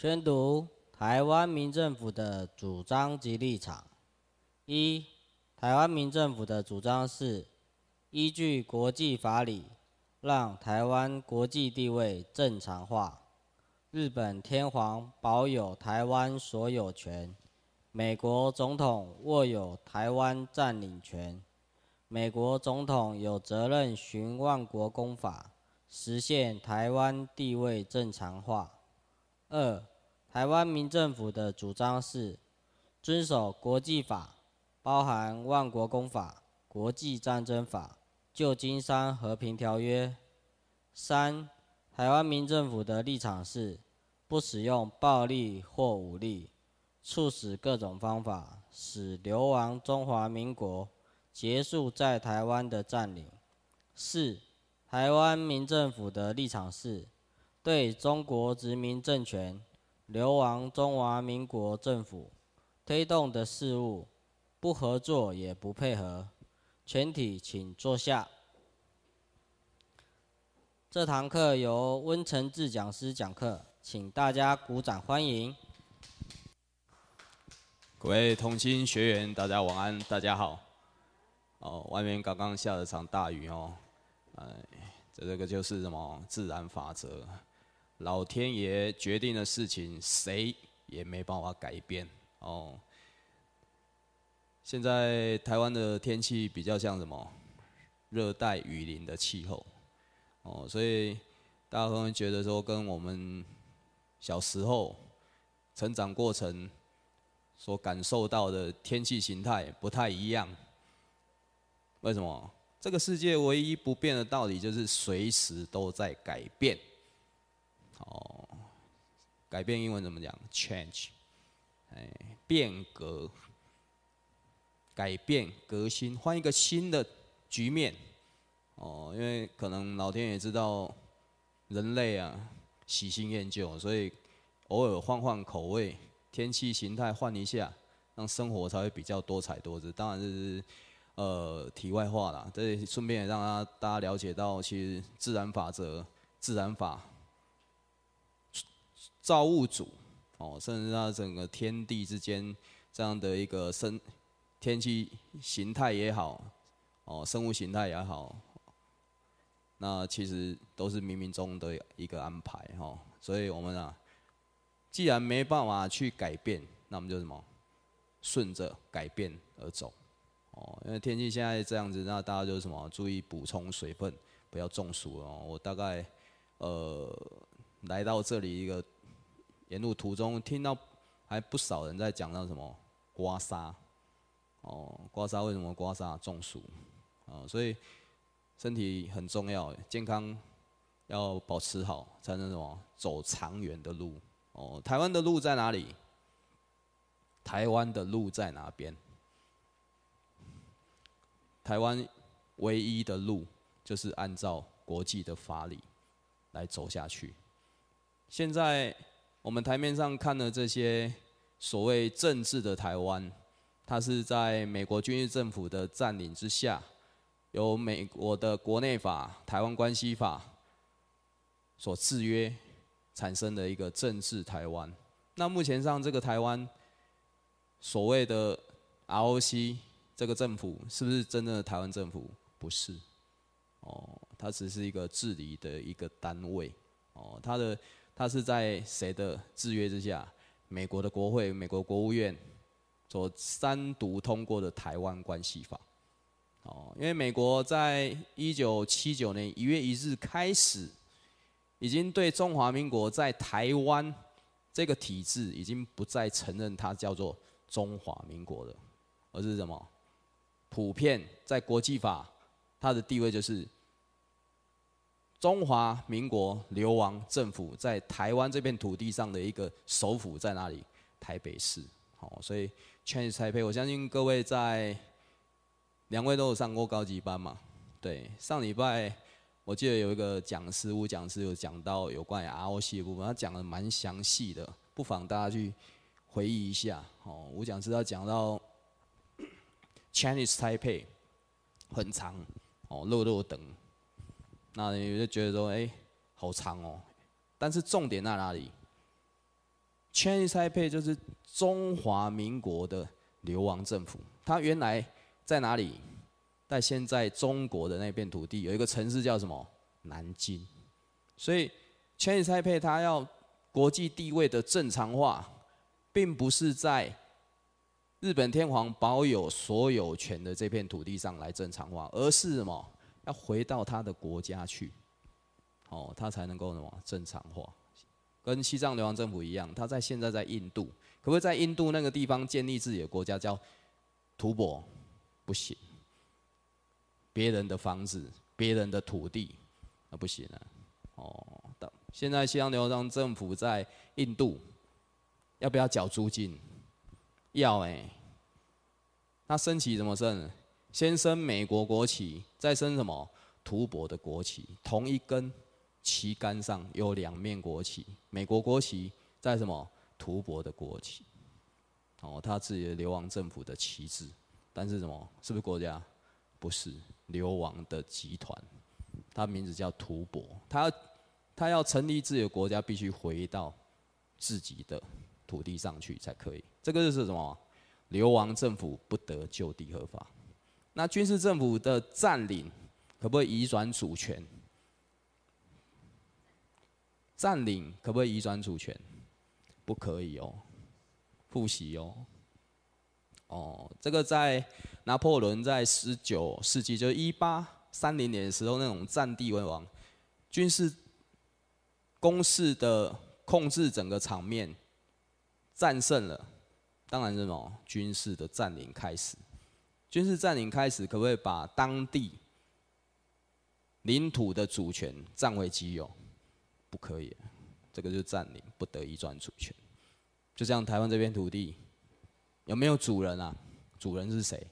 宣读台湾民政府的主张及立场：一、台湾民政府的主张是依据国际法理，让台湾国际地位正常化。日本天皇保有台湾所有权，美国总统握有台湾占领权，美国总统有责任循万国公法实现台湾地位正常化。二。台湾民政府的主张是遵守国际法，包含万国公法、国际战争法、旧金山和平条约。三、台湾民政府的立场是不使用暴力或武力，促使各种方法使流亡中华民国结束在台湾的占领。四、台湾民政府的立场是对中国殖民政权。流亡中华民国政府，推动的事物，不合作也不配合，全体请坐下。这堂课由温承志讲师讲课，请大家鼓掌欢迎。各位同心学员，大家晚安，大家好。哦，外面刚刚下了场大雨哦，哎，这这个就是什么自然法则。老天爷决定的事情，谁也没办法改变。哦，现在台湾的天气比较像什么？热带雨林的气候。哦，所以大家可能觉得说，跟我们小时候成长过程所感受到的天气形态不太一样。为什么？这个世界唯一不变的道理，就是随时都在改变。哦，改变英文怎么讲？Change，哎，变革、改变、革新，换一个新的局面。哦，因为可能老天也知道人类啊，喜新厌旧，所以偶尔换换口味，天气形态换一下，让生活才会比较多彩多姿。当然这是呃题外话了，这顺便也让大家了解到其实自然法则、自然法。造物主，哦，甚至他整个天地之间这样的一个生天气形态也好，哦，生物形态也好，那其实都是冥冥中的一个安排，哦。所以我们啊，既然没办法去改变，那我们就什么顺着改变而走，哦。因为天气现在这样子，那大家就什么注意补充水分，不要中暑哦。我大概呃来到这里一个。沿路途中听到，还不少人在讲到什么刮痧，哦，刮痧为什么刮痧中暑，啊，所以身体很重要，健康要保持好才能什么走长远的路。哦，台湾的路在哪里？台湾的路在哪边？台湾唯一的路就是按照国际的法理来走下去。现在。我们台面上看的这些所谓政治的台湾，它是在美国军事政府的占领之下，由美国的国内法《台湾关系法》所制约产生的一个政治台湾。那目前上这个台湾所谓的 ROC 这个政府，是不是真正的台湾政府？不是，哦，它只是一个治理的一个单位，哦，它的。它是在谁的制约之下？美国的国会、美国国务院所单独通过的《台湾关系法》哦，因为美国在一九七九年一月一日开始，已经对中华民国在台湾这个体制已经不再承认，它叫做中华民国了，而是什么？普遍在国际法，它的地位就是。中华民国流亡政府在台湾这片土地上的一个首府在哪里？台北市。好，所以 Chinese Taipei，我相信各位在两位都有上过高级班嘛？对，上礼拜我记得有一个讲师，吴讲师有讲到有关于 ROC 的部分，他讲的蛮详细的，不妨大家去回忆一下。哦，吴讲师他讲到 Chinese Taipei 很长，哦，肉肉等。那你就觉得说，哎，好长哦。但是重点在哪里？《change Taipei》就是中华民国的流亡政府，它原来在哪里？在现在中国的那片土地，有一个城市叫什么？南京。所以，《change Taipei》它要国际地位的正常化，并不是在日本天皇保有所有权的这片土地上来正常化，而是什么？要回到他的国家去，哦，他才能够什么正常化？跟西藏流亡政府一样，他在现在在印度，可不可以在印度那个地方建立自己的国家叫土博，不行，别人的房子、别人的土地，那不行啊！哦，等现在西藏流亡政府在印度，要不要缴租金？要哎，那升旗怎么升？先升美国国旗，再升什么？图博的国旗。同一根旗杆上有两面国旗：美国国旗，在什么？图博的国旗。哦，他自己的流亡政府的旗帜。但是什么？是不是国家？不是，流亡的集团。他名字叫图博，他他要成立自己的国家，必须回到自己的土地上去才可以。这个就是什么？流亡政府不得就地合法。那军事政府的占领可不可以移转主权？占领可不可以移转主权？不可以哦，复习哦，哦，这个在拿破仑在十九世纪，就是一八三零年的时候，那种占地为王，军事攻势的控制整个场面，战胜了，当然什么军事的占领开始。军事占领开始，可不可以把当地领土的主权占为己有？不可以，这个就占领，不得一转主权。就像台湾这片土地，有没有主人啊？主人是谁？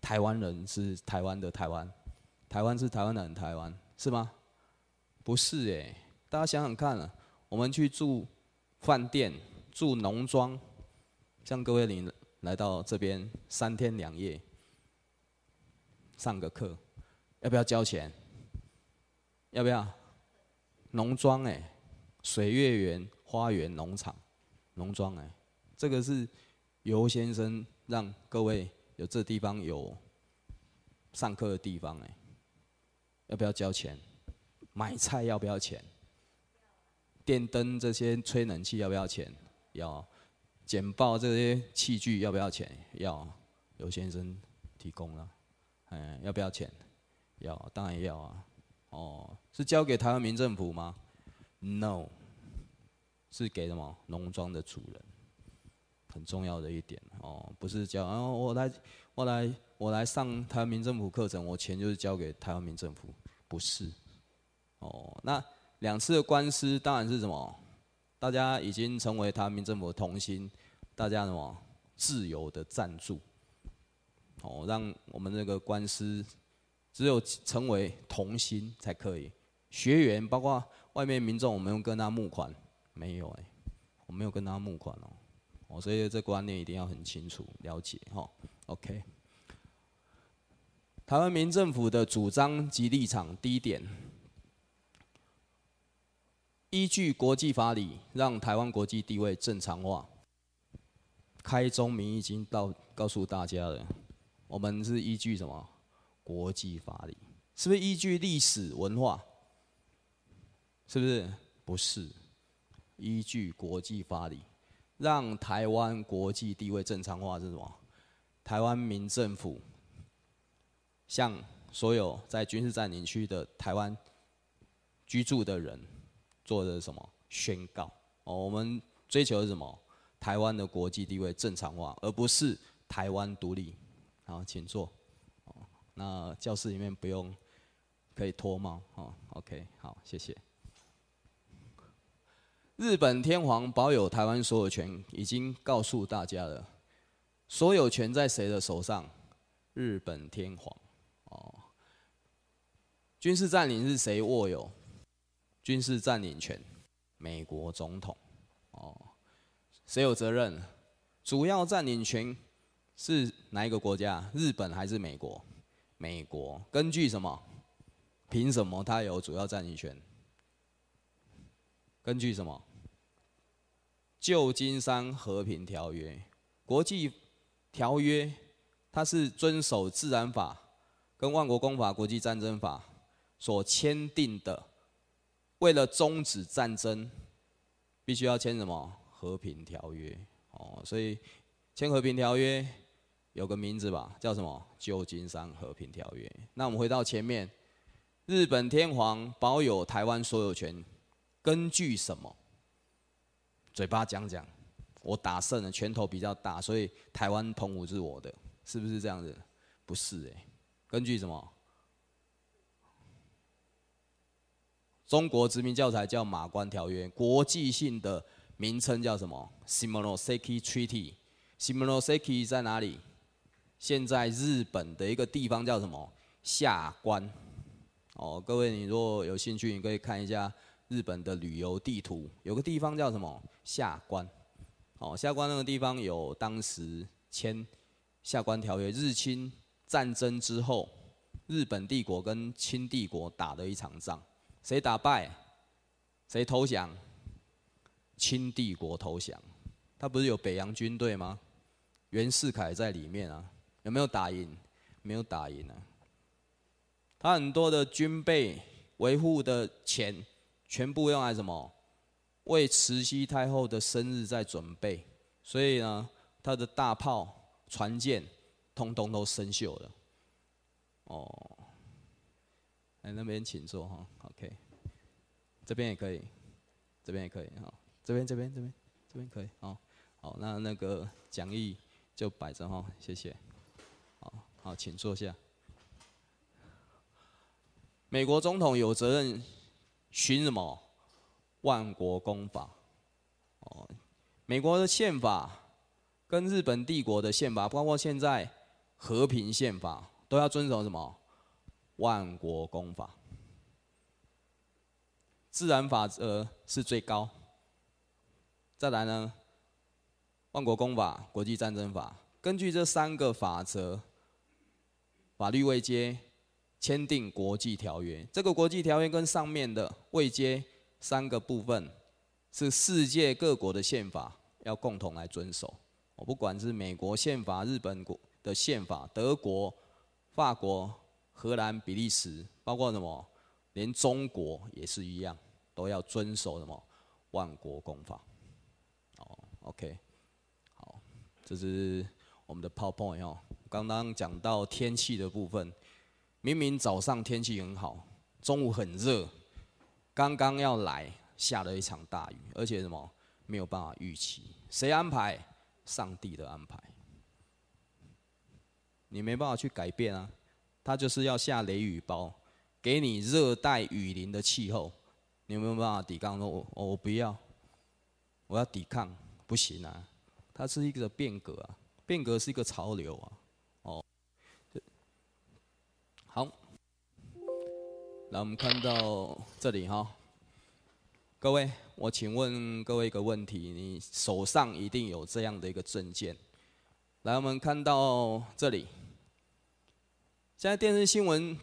台湾人是台湾的台湾，台湾是台湾的人台湾，是吗？不是诶，大家想想看啊，我们去住饭店、住农庄，像各位您来到这边三天两夜。上个课，要不要交钱？要不要？农庄哎，水月园花园农场，农庄哎，这个是游先生让各位有这地方有上课的地方哎，要不要交钱？买菜要不要钱？电灯这些吹冷气要不要钱？要剪报这些器具要不要钱？要游先生提供了。嗯，要不要钱？要，当然要啊。哦，是交给台湾民政府吗？No，是给什么农庄的主人。很重要的一点哦，不是交，然后我来，我来，我来上台湾民政府课程，我钱就是交给台湾民政府，不是。哦，那两次的官司当然是什么？大家已经成为台湾民政府的同心，大家什么自由的赞助。哦，让我们这个官司只有成为童心才可以。学员包括外面民众，我们跟他募款没有哎，我没有跟他募款哦。哦，所以这观念一定要很清楚了解哈。OK，台湾民政府的主张及立场，第一点，依据国际法理，让台湾国际地位正常化。开宗明义已经到告诉大家了。我们是依据什么国际法理？是不是依据历史文化？是不是不是依据国际法理？让台湾国际地位正常化是什么？台湾民政府向所有在军事占领区的台湾居住的人做的什么宣告？哦，我们追求是什么？台湾的国际地位正常化，而不是台湾独立。好，请坐。哦，那教室里面不用，可以脱帽哦。OK，好，谢谢。日本天皇保有台湾所有权，已经告诉大家了。所有权在谁的手上？日本天皇。哦。军事占领是谁握有？军事占领权，美国总统。哦。谁有责任？主要占领权。是哪一个国家？日本还是美国？美国根据什么？凭什么它有主要占领权？根据什么？旧金山和平条约，国际条约，它是遵守自然法跟万国公法、国际战争法所签订的，为了终止战争，必须要签什么？和平条约哦，所以签和平条约。有个名字吧，叫什么《旧金山和平条约》。那我们回到前面，日本天皇保有台湾所有权，根据什么？嘴巴讲讲，我打胜了，拳头比较大，所以台湾澎湖是我的，是不是这样子？不是哎，根据什么？中国殖民教材叫《马关条约》，国际性的名称叫什么？《s i m o j a p n e s e Treaty》。s i m o j a p n e s e 在哪里？现在日本的一个地方叫什么？下关。哦，各位，你如果有兴趣，你可以看一下日本的旅游地图，有个地方叫什么？下关。哦，下关那个地方有当时签《下关条约》，日清战争之后，日本帝国跟清帝国打的一场仗，谁打败？谁投降？清帝国投降。他不是有北洋军队吗？袁世凯在里面啊。有没有打赢？没有打赢啊！他很多的军备维护的钱，全部用来什么？为慈禧太后的生日在准备。所以呢，他的大炮、船舰，通通都生锈了。哦，哎，那边请坐哈。OK，这边也可以，这边也可以哈。这边、这边、这边、这边可以啊。好，那那个讲义就摆着哈，谢谢。好，请坐下。美国总统有责任寻什么？万国公法。哦，美国的宪法跟日本帝国的宪法，包括现在和平宪法，都要遵守什么？万国公法。自然法则是最高。再来呢？万国公法、国际战争法，根据这三个法则。法律未接签订国际条约，这个国际条约跟上面的未接三个部分，是世界各国的宪法要共同来遵守。我不管是美国宪法、日本国的宪法、德国、法国、荷兰、比利时，包括什么，连中国也是一样，都要遵守什么万国公法。哦，OK，好，这是我们的 PowerPoint 哦。刚刚讲到天气的部分，明明早上天气很好，中午很热，刚刚要来下了一场大雨，而且什么没有办法预期，谁安排？上帝的安排。你没办法去改变啊，他就是要下雷雨包，给你热带雨林的气候，你有没有办法抵抗？说，我我不要，我要抵抗，不行啊，它是一个变革啊，变革是一个潮流啊。好，来我们看到这里哈，各位，我请问各位一个问题：你手上一定有这样的一个证件。来，我们看到这里，现在电视新闻、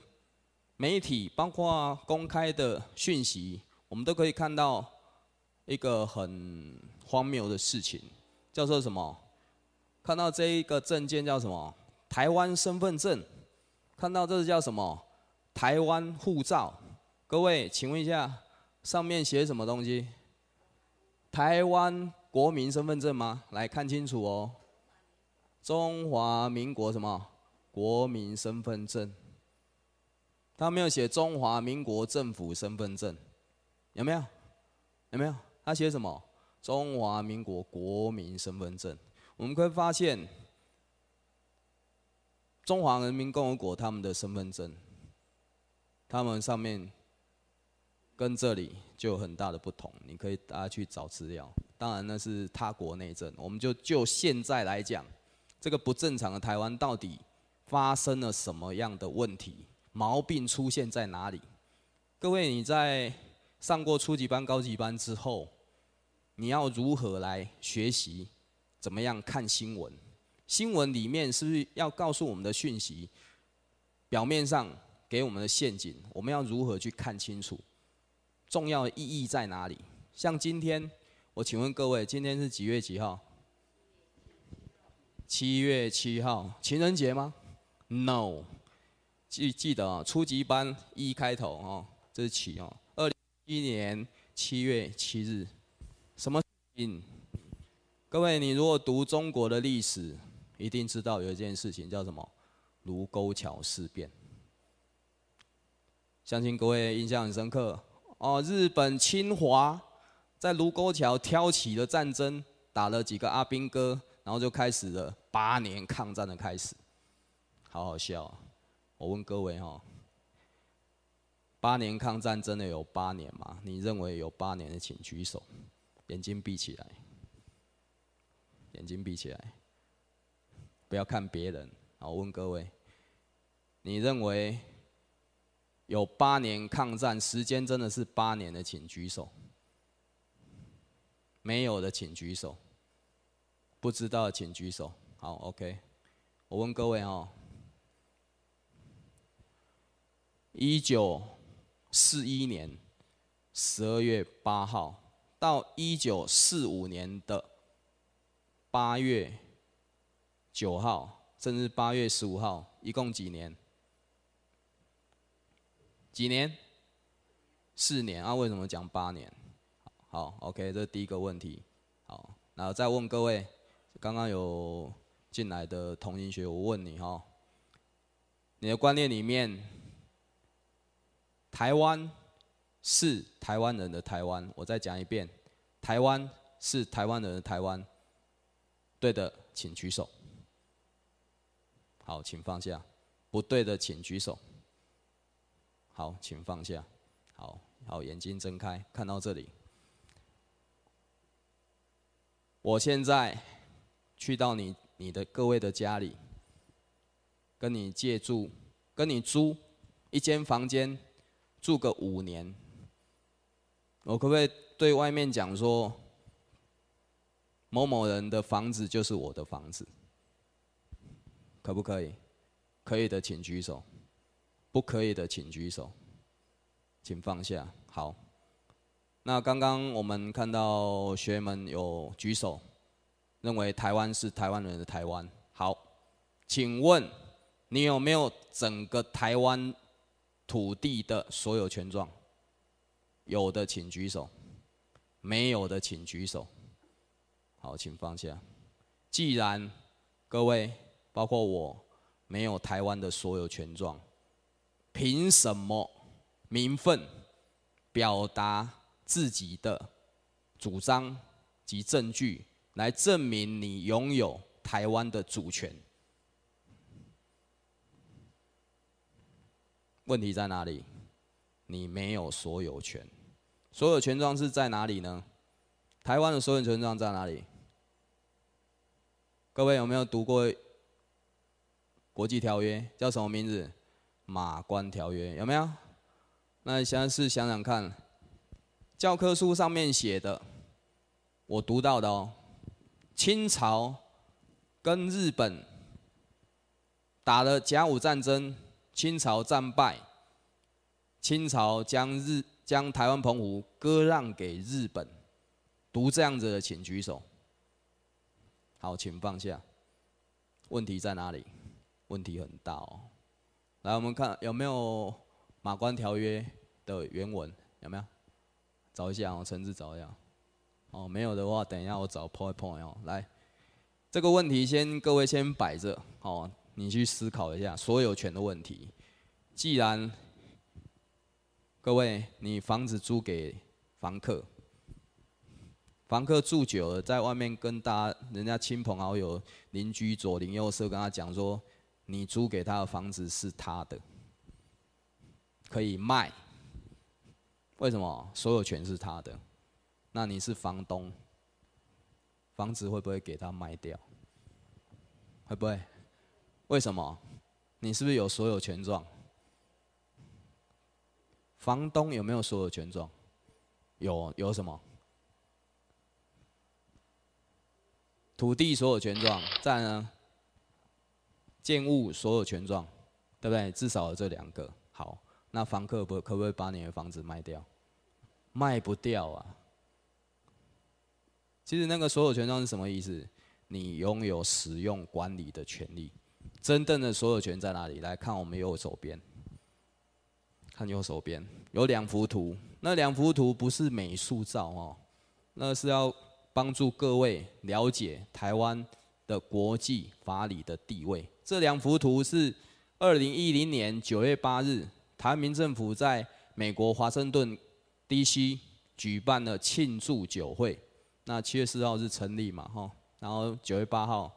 媒体，包括公开的讯息，我们都可以看到一个很荒谬的事情，叫做什么？看到这一个证件叫什么？台湾身份证。看到这是叫什么？台湾护照，各位，请问一下，上面写什么东西？台湾国民身份证吗？来看清楚哦，中华民国什么国民身份证？他没有写中华民国政府身份证，有没有？有没有？他写什么？中华民国国民身份证。我们会发现。中华人民共和国他们的身份证，他们上面跟这里就有很大的不同。你可以大家去找资料。当然那是他国内政，我们就就现在来讲，这个不正常的台湾到底发生了什么样的问题？毛病出现在哪里？各位，你在上过初级班、高级班之后，你要如何来学习？怎么样看新闻？新闻里面是不是要告诉我们的讯息？表面上给我们的陷阱，我们要如何去看清楚？重要的意义在哪里？像今天，我请问各位，今天是几月几号？七月七号，情人节吗？No。记记得啊，初级班一开头哦，这是七哦，二零一一年七月七日，什么？各位，你如果读中国的历史。一定知道有一件事情叫什么？卢沟桥事变。相信各位印象很深刻哦。日本侵华，在卢沟桥挑起了战争，打了几个阿兵哥，然后就开始了八年抗战的开始。好好笑。我问各位哈，八年抗战真的有八年吗？你认为有八年的，请举手。眼睛闭起来。眼睛闭起来。不要看别人。好，问各位，你认为有八年抗战时间真的是八年？的请举手。没有的请举手。不知道请举手。好，OK。我问各位哦，一九四一年十二月八号到一九四五年的八月。九号，甚至八月十五号，一共几年？几年？四年啊？为什么讲八年？好，OK，这是第一个问题。好，然后再问各位，刚刚有进来的同音学，我问你哈，你的观念里面，台湾是台湾人的台湾，我再讲一遍，台湾是台湾人的台湾，对的，请举手。好，请放下。不对的，请举手。好，请放下。好，好，眼睛睁开，看到这里。我现在去到你、你的各位的家里，跟你借住，跟你租一间房间住个五年。我可不可以对外面讲说，某某人的房子就是我的房子？可不可以？可以的，请举手；不可以的，请举手，请放下。好，那刚刚我们看到学员们有举手，认为台湾是台湾人的台湾。好，请问你有没有整个台湾土地的所有权状？有的请举手，没有的请举手。好，请放下。既然各位。包括我没有台湾的所有权状，凭什么民愤表达自己的主张及证据来证明你拥有台湾的主权？问题在哪里？你没有所有权，所有权状是在哪里呢？台湾的所有权状在哪里？各位有没有读过？国际条约叫什么名字？马关条约有没有？那现在是想想看，教科书上面写的，我读到的哦。清朝跟日本打了甲午战争，清朝战败，清朝将日将台湾澎湖割让给日本。读这样子的，请举手。好，请放下。问题在哪里？问题很大哦，来，我们看有没有《马关条约》的原文？有没有？找一下哦，陈志找一下。哦，没有的话，等一下我找 PowerPoint 哦。来，这个问题先各位先摆着哦，你去思考一下所有权的问题。既然各位你房子租给房客，房客住久了，在外面跟大家、人家亲朋好友、邻居、左邻右舍跟他讲说。你租给他的房子是他的，可以卖。为什么？所有权是他的，那你是房东，房子会不会给他卖掉？会不会？为什么？你是不是有所有权状？房东有没有所有权状？有，有什么？土地所有权状，在呢。建物所有权状，对不对？至少有这两个。好，那房客不可不可以把你的房子卖掉？卖不掉啊！其实那个所有权状是什么意思？你拥有使用管理的权利。真正的所有权在哪里？来看我们右手边，看右手边有两幅图。那两幅图不是美术照哦，那是要帮助各位了解台湾的国际法理的地位。这两幅图是二零一零年九月八日，台民政府在美国华盛顿 D.C. 举办了庆祝酒会。那七月四号是成立嘛，哈，然后九月八号，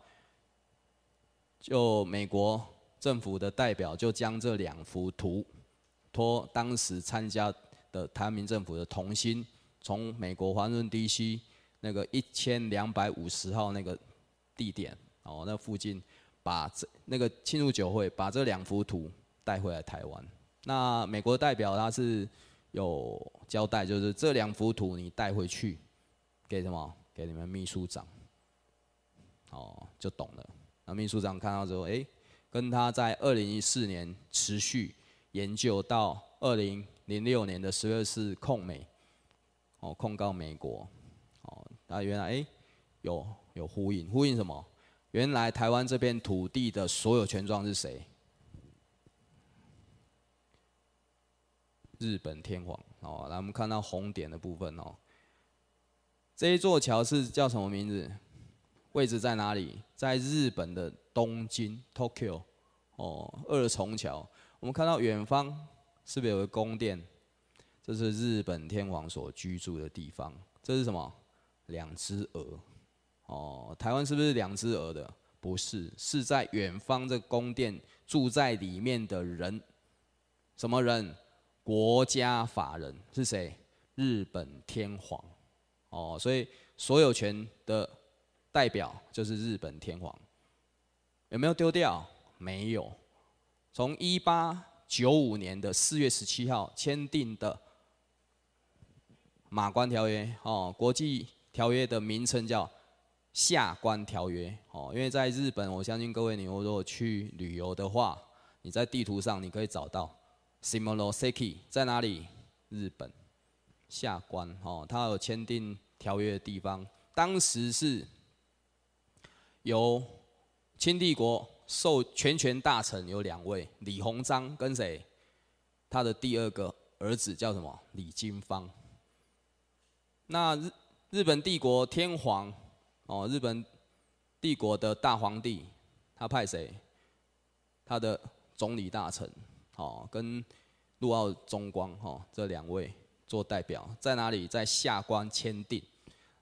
就美国政府的代表就将这两幅图托当时参加的台民政府的童心，从美国华盛顿 D.C. 那个一千两百五十号那个地点哦，那附近。把这那个庆祝酒会，把这两幅图带回来台湾。那美国代表他是有交代，就是这两幅图你带回去，给什么？给你们秘书长。哦，就懂了。那秘书长看到之后，哎，跟他在二零一四年持续研究到二零零六年的十二日控美，哦控告美国，哦，那原来哎有有呼应，呼应什么？原来台湾这片土地的所有权状是谁？日本天皇哦，来我们看到红点的部分哦。这一座桥是叫什么名字？位置在哪里？在日本的东京 Tokyo，哦，二重桥。我们看到远方是不是有个宫殿？这是日本天皇所居住的地方。这是什么？两只鹅。哦，台湾是不是两只鹅的？不是，是在远方的宫殿住在里面的人，什么人？国家法人是谁？日本天皇。哦，所以所有权的代表就是日本天皇。有没有丢掉？没有。从一八九五年的四月十七号签订的《马关条约》哦，国际条约的名称叫。下关条约哦，因为在日本，我相信各位你如果去旅游的话，你在地图上你可以找到 s i m o n a Seki 在哪里？日本下关哦，他有签订条约的地方。当时是由清帝国授全权大臣有两位，李鸿章跟谁？他的第二个儿子叫什么？李金芳。那日日本帝国天皇。哦，日本帝国的大皇帝，他派谁？他的总理大臣，哦，跟陆奥中光，哈，这两位做代表，在哪里？在下关签订。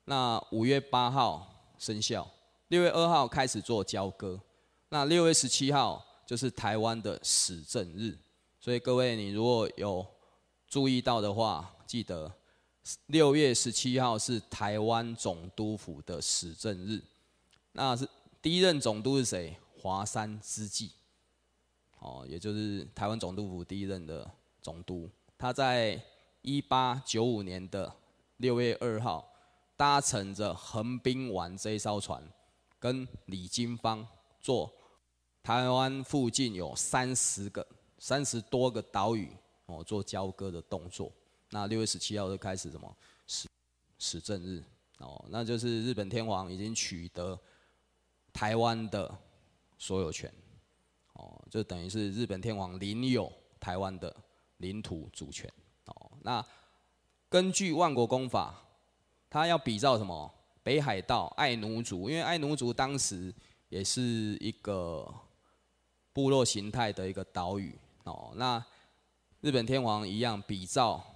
那五月八号生效，六月二号开始做交割。那六月十七号就是台湾的史政日。所以各位，你如果有注意到的话，记得。六月十七号是台湾总督府的始政日，那是第一任总督是谁？华山之际哦，也就是台湾总督府第一任的总督。他在一八九五年的六月二号，搭乘着横滨丸这一艘船，跟李金芳做台湾附近有三十个、三十多个岛屿哦，做交割的动作。那六月十七号就开始什么时实政日哦，那就是日本天皇已经取得台湾的所有权哦，就等于是日本天皇领有台湾的领土主权哦。那根据万国公法，他要比照什么北海道爱奴族，因为爱奴族当时也是一个部落形态的一个岛屿哦。那日本天皇一样比照。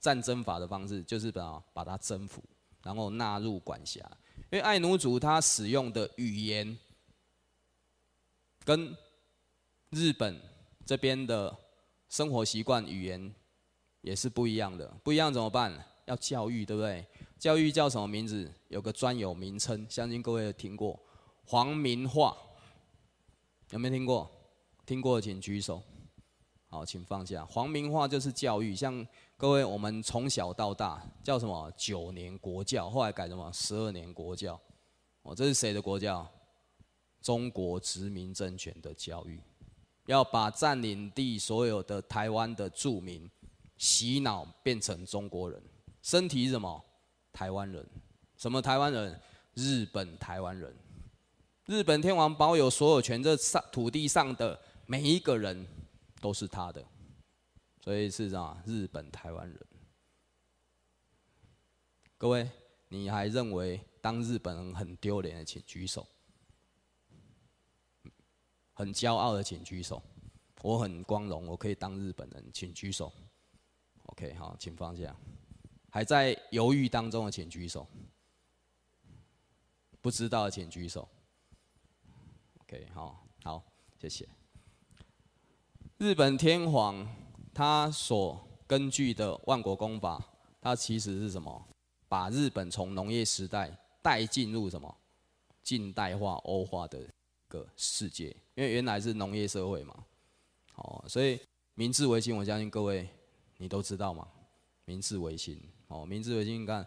战争法的方式就是把把它征服，然后纳入管辖。因为爱奴族他使用的语言，跟日本这边的生活习惯语言也是不一样的。不一样怎么办？要教育，对不对？教育叫什么名字？有个专有名称，相信各位有听过，黄明化。有没有听过？听过请举手。好，请放下。黄明化就是教育，像。各位，我们从小到大叫什么九年国教，后来改什么十二年国教？哦，这是谁的国教？中国殖民政权的教育，要把占领地所有的台湾的住民洗脑变成中国人，身体是什么？台湾人？什么台湾人？日本台湾人？日本天皇保有所有权，这上土地上的每一个人都是他的。所以是啊，日本台湾人。各位，你还认为当日本人很丢脸的，请举手；很骄傲的请举手。我很光荣，我可以当日本人，请举手。OK，好，请放下。还在犹豫当中的请举手。不知道的请举手。OK，好，好，谢谢。日本天皇。他所根据的《万国公法》，它其实是什么？把日本从农业时代带进入什么近代化欧化的一个世界？因为原来是农业社会嘛，哦，所以明治维新，我相信各位你都知道嘛。明治维新，哦，明治维新，你看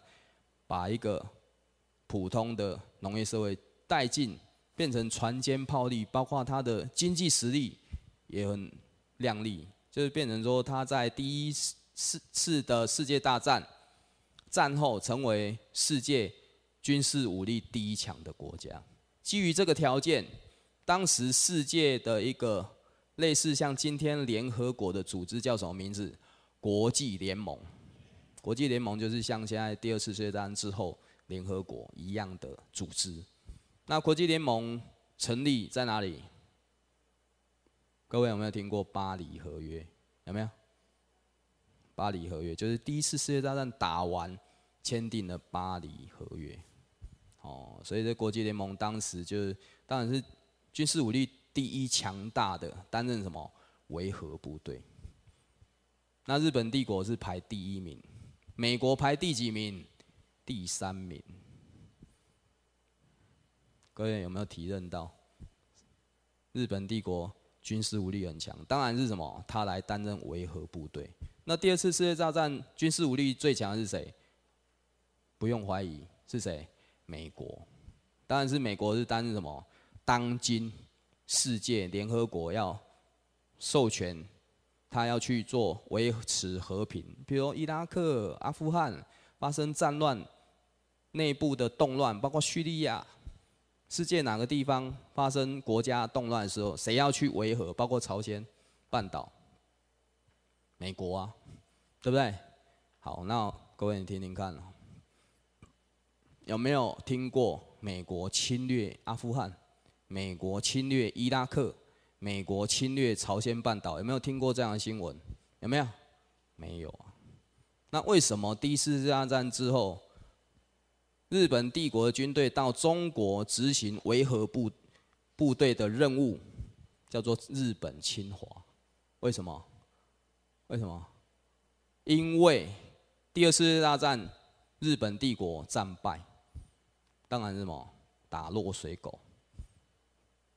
把一个普通的农业社会带进变成船坚炮利，包括它的经济实力也很亮丽。就是变成说，他在第一次次的世界大战战后成为世界军事武力第一强的国家。基于这个条件，当时世界的一个类似像今天联合国的组织叫什么名字？国际联盟。国际联盟就是像现在第二次世界大战之后联合国一样的组织。那国际联盟成立在哪里？各位有没有听过巴黎合约？有没有？巴黎合约就是第一次世界大战打完，签订了巴黎合约。哦，所以这国际联盟当时就是，当然是军事武力第一强大的担任什么维和部队。那日本帝国是排第一名，美国排第几名？第三名。各位有没有体认到？日本帝国。军事武力很强，当然是什么？他来担任维和部队。那第二次世界大战军事武力最强是谁？不用怀疑，是谁？美国。当然是美国是担任什么？当今世界联合国要授权他要去做维持和平，比如伊拉克、阿富汗发生战乱、内部的动乱，包括叙利亚。世界哪个地方发生国家动乱的时候，谁要去维和？包括朝鲜半岛、美国啊，对不对？好，那各位你听听看，有没有听过美国侵略阿富汗？美国侵略伊拉克？美国侵略朝鲜半岛？有没有听过这样的新闻？有没有？没有啊。那为什么第一次世界大战之后？日本帝国军队到中国执行维和部部队的任务，叫做日本侵华。为什么？为什么？因为第二次世界大战日本帝国战败，当然是么打落水狗。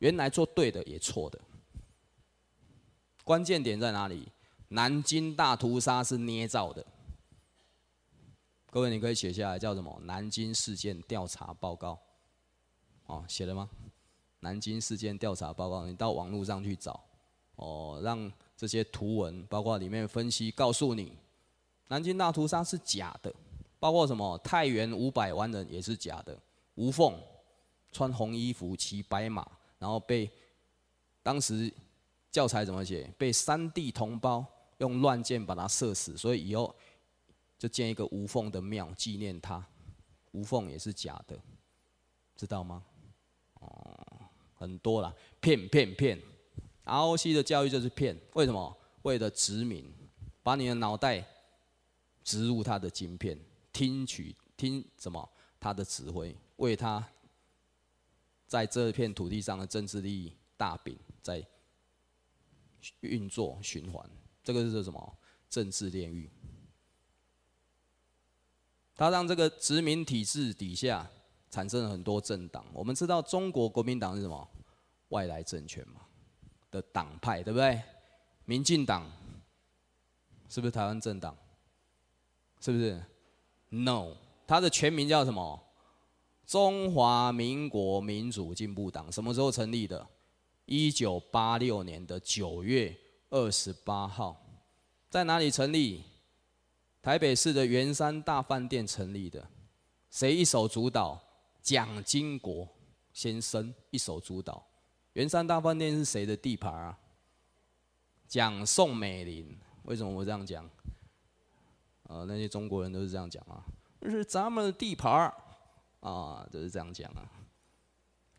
原来做对的也错的，关键点在哪里？南京大屠杀是捏造的。各位，你可以写下来叫什么《南京事件调查报告》哦，写了吗？《南京事件调查报告》，你到网络上去找哦，让这些图文包括里面分析告诉你，南京大屠杀是假的，包括什么太原五百万人也是假的。吴凤穿红衣服骑白马，然后被当时教材怎么写？被三地同胞用乱箭把他射死，所以以后。就建一个无缝的庙纪念他，无缝也是假的，知道吗？哦，很多啦，骗骗骗！R O C 的教育就是骗，为什么？为了殖民，把你的脑袋植入他的晶片，听取听什么？他的指挥，为他在这片土地上的政治利益大饼在运作循环，这个是什么？政治炼狱。它让这个殖民体制底下产生了很多政党。我们知道中国国民党是什么外来政权嘛的党派，对不对？民进党是不是台湾政党？是不是？No，它的全名叫什么？中华民国民主进步党。什么时候成立的？一九八六年的九月二十八号，在哪里成立？台北市的圆山大饭店成立的，谁一手主导？蒋经国先生一手主导。圆山大饭店是谁的地盘啊？蒋宋美龄。为什么我这样讲？呃，那些中国人都是这样讲啊，这是咱们的地盘啊，都是这样讲啊。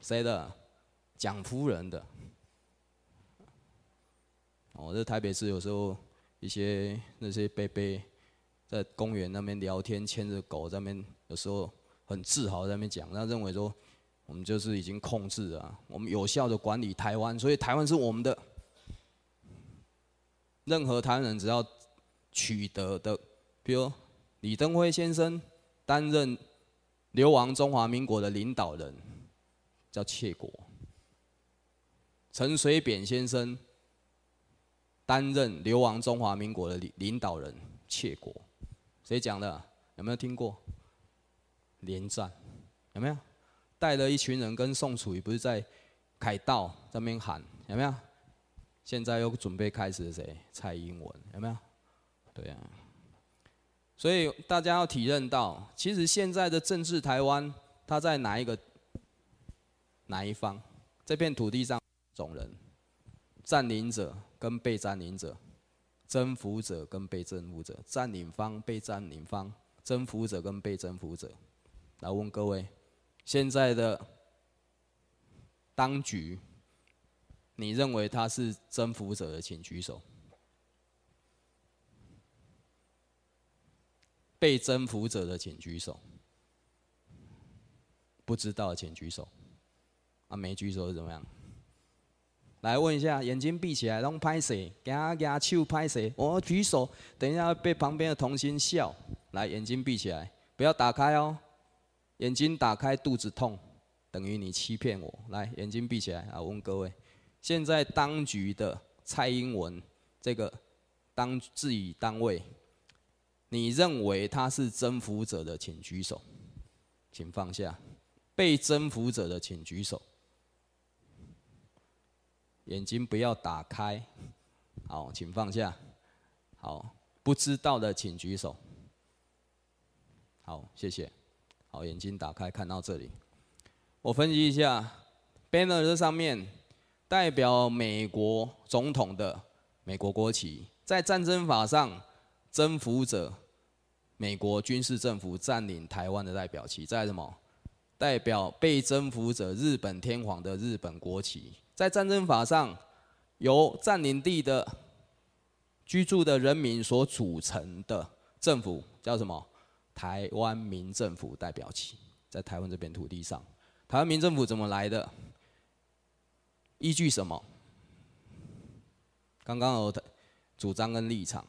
谁的？蒋夫人的。哦，这台北市有时候一些那些杯杯。在公园那边聊天，牵着狗在那边，有时候很自豪在那边讲，他认为说我们就是已经控制啊，我们有效的管理台湾，所以台湾是我们的。任何台湾人只要取得的，比如李登辉先生担任流亡中华民国的领导人，叫窃国。陈水扁先生担任流亡中华民国的领领导人，窃国。谁讲的？有没有听过？连战有没有？带了一群人跟宋楚瑜不是在凯道上面喊有没有？现在又准备开始谁？蔡英文有没有？对呀。所以大家要体认到，其实现在的政治台湾，它在哪一个哪一方？这片土地上，种人，占领者跟被占领者。征服者跟被征服者，占领方被占领方，征服者跟被征服者，来问各位，现在的当局，你认为他是征服者的，请举手；被征服者的，请举手；不知道请举手。啊，没举手怎么样？来问一下，眼睛闭起来，让拍谁？给他给他手拍谁？我举手，等一下被旁边的童心笑。来，眼睛闭起来，不要打开哦。眼睛打开，肚子痛，等于你欺骗我。来，眼睛闭起来，我问各位，现在当局的蔡英文这个当自己单位，你认为他是征服者的，请举手，请放下；被征服者的，请举手。眼睛不要打开，好，请放下。好，不知道的请举手。好，谢谢。好，眼睛打开，看到这里。我分析一下，banner 这上面代表美国总统的美国国旗，在战争法上征服者美国军事政府占领台湾的代表旗，在什么？代表被征服者日本天皇的日本国旗。在战争法上，由占领地的居住的人民所组成的政府叫什么？台湾民政府代表旗，在台湾这片土地上，台湾民政府怎么来的？依据什么？刚刚有主张跟立场，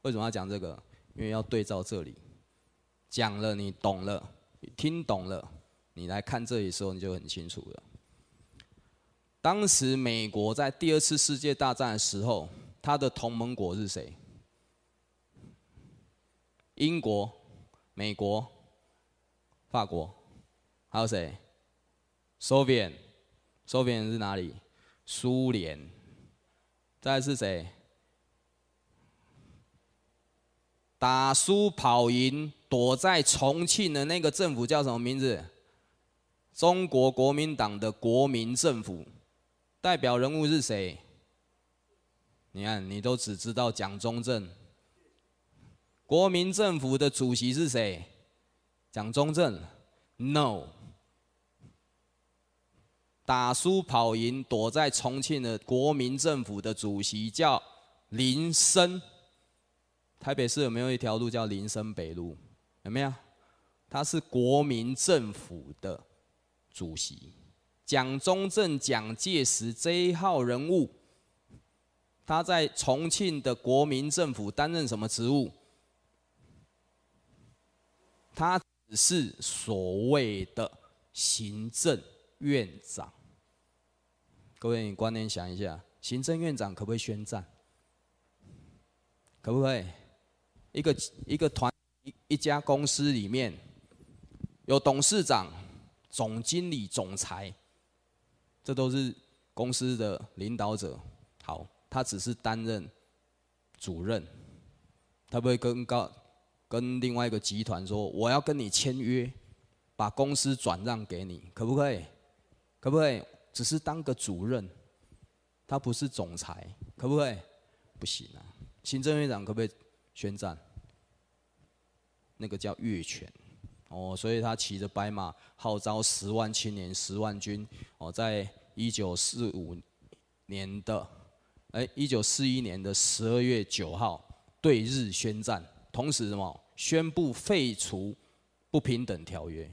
为什么要讲这个？因为要对照这里，讲了你懂了，听懂了，你来看这里的时候你就很清楚了。当时美国在第二次世界大战的时候，他的同盟国是谁？英国、美国、法国，还有谁？s s o o v i e t v i e t 是哪里？苏联。再是谁？打输跑赢，躲在重庆的那个政府叫什么名字？中国国民党的国民政府。代表人物是谁？你看，你都只知道蒋中正。国民政府的主席是谁？蒋中正。No。打输跑赢，躲在重庆的国民政府的主席叫林森。台北市有没有一条路叫林森北路？有没有？他是国民政府的主席。蒋中正、蒋介石这一号人物，他在重庆的国民政府担任什么职务？他只是所谓的行政院长。各位，你观念想一下，行政院长可不可以宣战？可不可以？一个一个团，一一家公司里面，有董事长、总经理、总裁。这都是公司的领导者，好，他只是担任主任，他不会跟高跟另外一个集团说，我要跟你签约，把公司转让给你，可不可以？可不可以？只是当个主任，他不是总裁，可不可以？不行啊！行政院长可不可以宣战？那个叫越权。哦，所以他骑着白马，号召十万青年、十万军，哦，在一九四五年的，哎，一九四一年的十二月九号，对日宣战，同时什么，宣布废除不平等条约。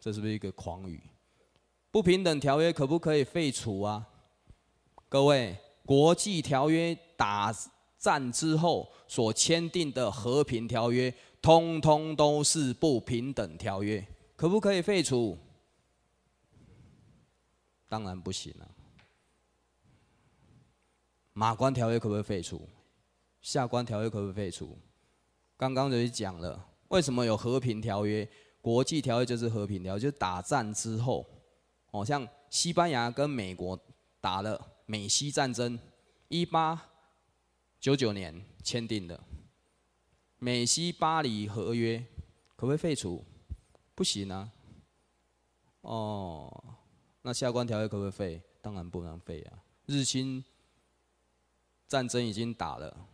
这是不是一个狂语？不平等条约可不可以废除啊？各位，国际条约打战之后所签订的和平条约。通通都是不平等条约，可不可以废除？当然不行了。马关条约可不可以废除？下关条约可不可以废除？刚刚就讲了，为什么有和平条约？国际条约就是和平条，就打战之后，哦，像西班牙跟美国打了美西战争，一八九九年签订的。美西巴黎合约可不可以废除？不行啊！哦，那下关条约可不可以废？当然不能废啊！日清战争已经打了，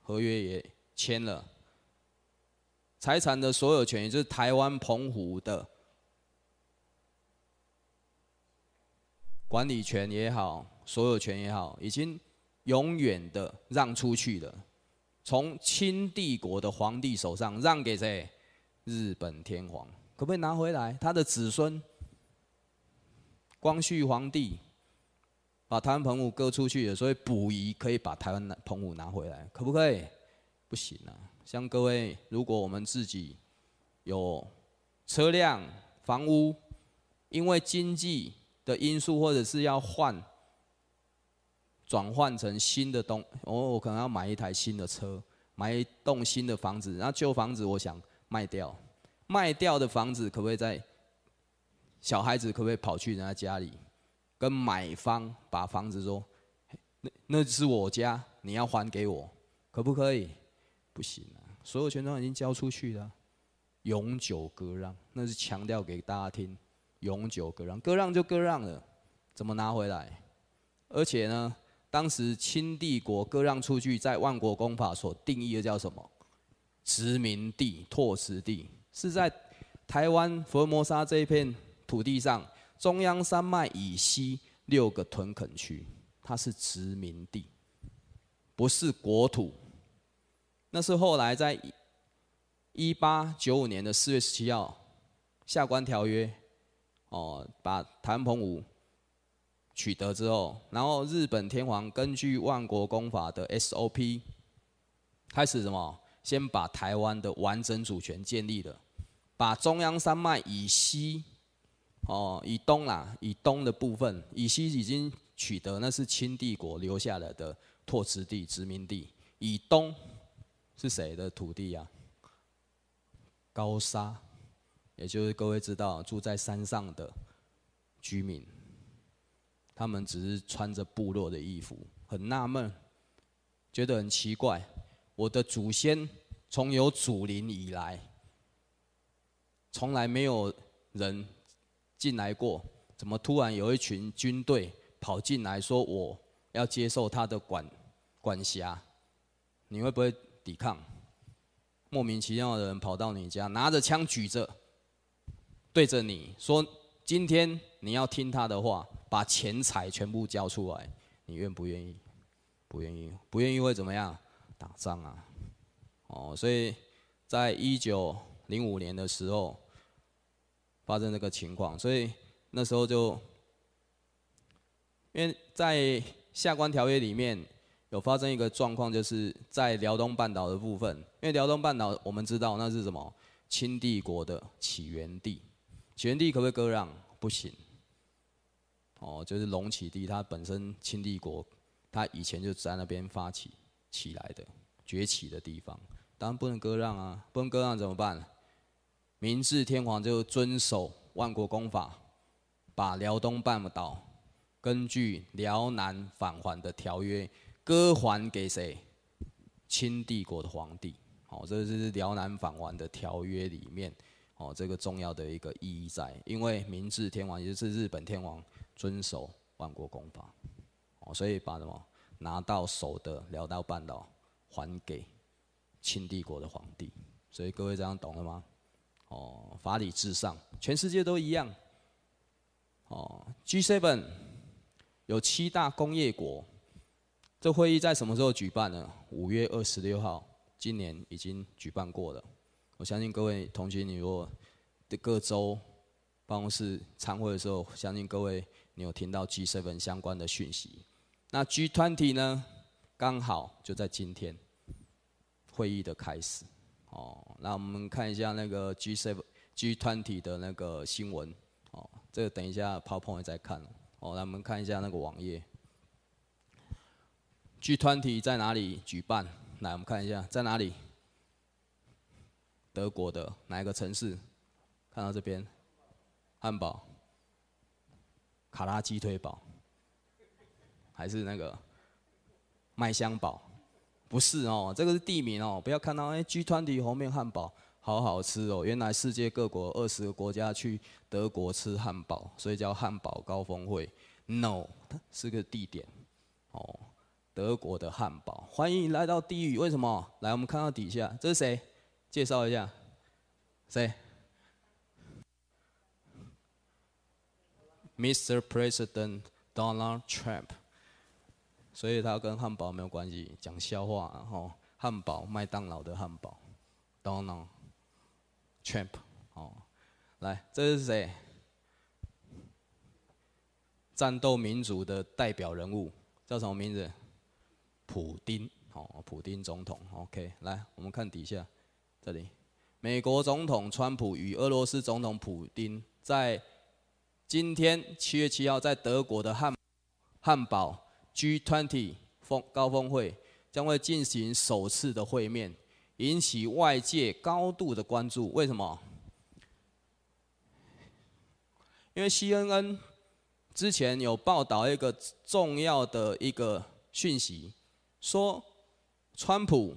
合约也签了，财产的所有权，也就是台湾澎湖的管理权也好，所有权也好，已经永远的让出去了。从清帝国的皇帝手上让给谁？日本天皇可不可以拿回来？他的子孙，光绪皇帝把台湾澎湖割出去了，所以溥仪可以把台湾澎湖拿回来，可不可以？不行啊！像各位，如果我们自己有车辆、房屋，因为经济的因素或者是要换。转换成新的东，我我可能要买一台新的车，买一栋新的房子，然后旧房子我想卖掉，卖掉的房子可不可以在小孩子可不可以跑去人家家里，跟买方把房子说，那那是我家，你要还给我，可不可以？不行啊，所有权都已经交出去了，永久割让，那是强调给大家听，永久割让，割让就割让了，怎么拿回来？而且呢？当时清帝国割让出去，在万国公法所定义的叫什么？殖民地、拓殖地，是在台湾佛摩沙这一片土地上，中央山脉以西六个屯垦区，它是殖民地，不是国土。那是后来在一八九五年的四月十七号，下关条约，哦，把谭鹏武。取得之后，然后日本天皇根据万国公法的 SOP，开始什么？先把台湾的完整主权建立了，把中央山脉以西，哦，以东啦，以东的部分，以西已经取得，那是清帝国留下来的拓殖地、殖民地。以东是谁的土地呀？高沙，也就是各位知道住在山上的居民。他们只是穿着部落的衣服，很纳闷，觉得很奇怪。我的祖先从有祖林以来，从来没有人进来过，怎么突然有一群军队跑进来，说我要接受他的管管辖？你会不会抵抗？莫名其妙的人跑到你家，拿着枪举着，对着你说。今天你要听他的话，把钱财全部交出来，你愿不愿意？不愿意，不愿意会怎么样？打仗啊！哦，所以在一九零五年的时候发生这个情况，所以那时候就因为在《下关条约》里面有发生一个状况，就是在辽东半岛的部分，因为辽东半岛我们知道那是什么？清帝国的起源地。全地可不可以割让？不行。哦，就是龙起地，它本身清帝国，它以前就在那边发起起来的崛起的地方，当然不能割让啊，不能割让怎么办？明治天皇就遵守万国公法，把辽东半岛根据辽南返还的条约割还给谁？清帝国的皇帝。好，这就是辽南返还的条约里面。哦，这个重要的一个意义在，因为明治天皇也就是日本天皇遵守万国公法，哦，所以把什么拿到手的辽到半岛还给清帝国的皇帝，所以各位这样懂了吗？哦，法理至上，全世界都一样。哦，G7 有七大工业国，这会议在什么时候举办呢？五月二十六号，今年已经举办过了。我相信各位同学，你如果的各州办公室参会的时候，相信各位你有听到 G7 相关的讯息。那 G20 呢，刚好就在今天会议的开始。哦，那我们看一下那个 G7、G20 的那个新闻。哦，这个等一下 PowerPoint 再看。哦，那我们看一下那个网页。G20 在哪里举办？来，我们看一下在哪里。德国的哪一个城市？看到这边，汉堡、卡拉鸡腿堡，还是那个麦香堡？不是哦，这个是地名哦。不要看到哎，G Twenty 红面汉堡，好好吃哦。原来世界各国二十个国家去德国吃汉堡，所以叫汉堡高峰会。No，是个地点哦。德国的汉堡，欢迎来到地狱。为什么？来，我们看到底下，这是谁？介绍一下，谁？Mr. President Donald Trump，所以他跟汉堡没有关系，讲笑话。然后汉堡麦当劳的汉堡，Donald Trump 哦，来这是谁？战斗民族的代表人物叫什么名字？普丁，哦，普丁总统。OK，来我们看底下。这里，美国总统川普与俄罗斯总统普京在今天七月七号在德国的汉汉堡 G20 峰高峰会将会进行首次的会面，引起外界高度的关注。为什么？因为 CNN 之前有报道一个重要的一个讯息，说川普。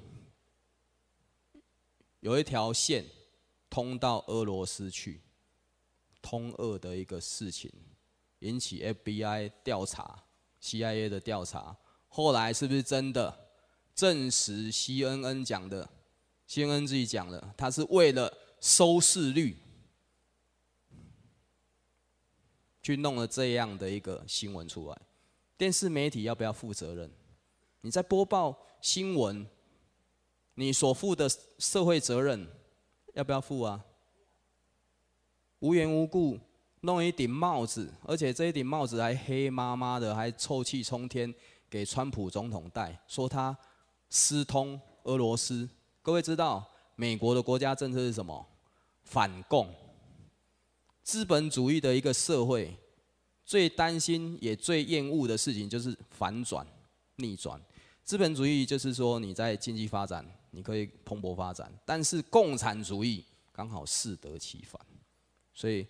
有一条线通到俄罗斯去，通俄的一个事情引起 FBI 调查、CIA 的调查。后来是不是真的？证实 CNN 讲的，CNN 自己讲的，他是为了收视率去弄了这样的一个新闻出来。电视媒体要不要负责任？你在播报新闻？你所负的社会责任，要不要负啊？无缘无故弄一顶帽子，而且这一顶帽子还黑麻麻的，还臭气冲天，给川普总统戴，说他私通俄罗斯。各位知道美国的国家政策是什么？反共。资本主义的一个社会，最担心也最厌恶的事情就是反转、逆转。资本主义就是说你在经济发展。你可以蓬勃发展，但是共产主义刚好适得其反，所以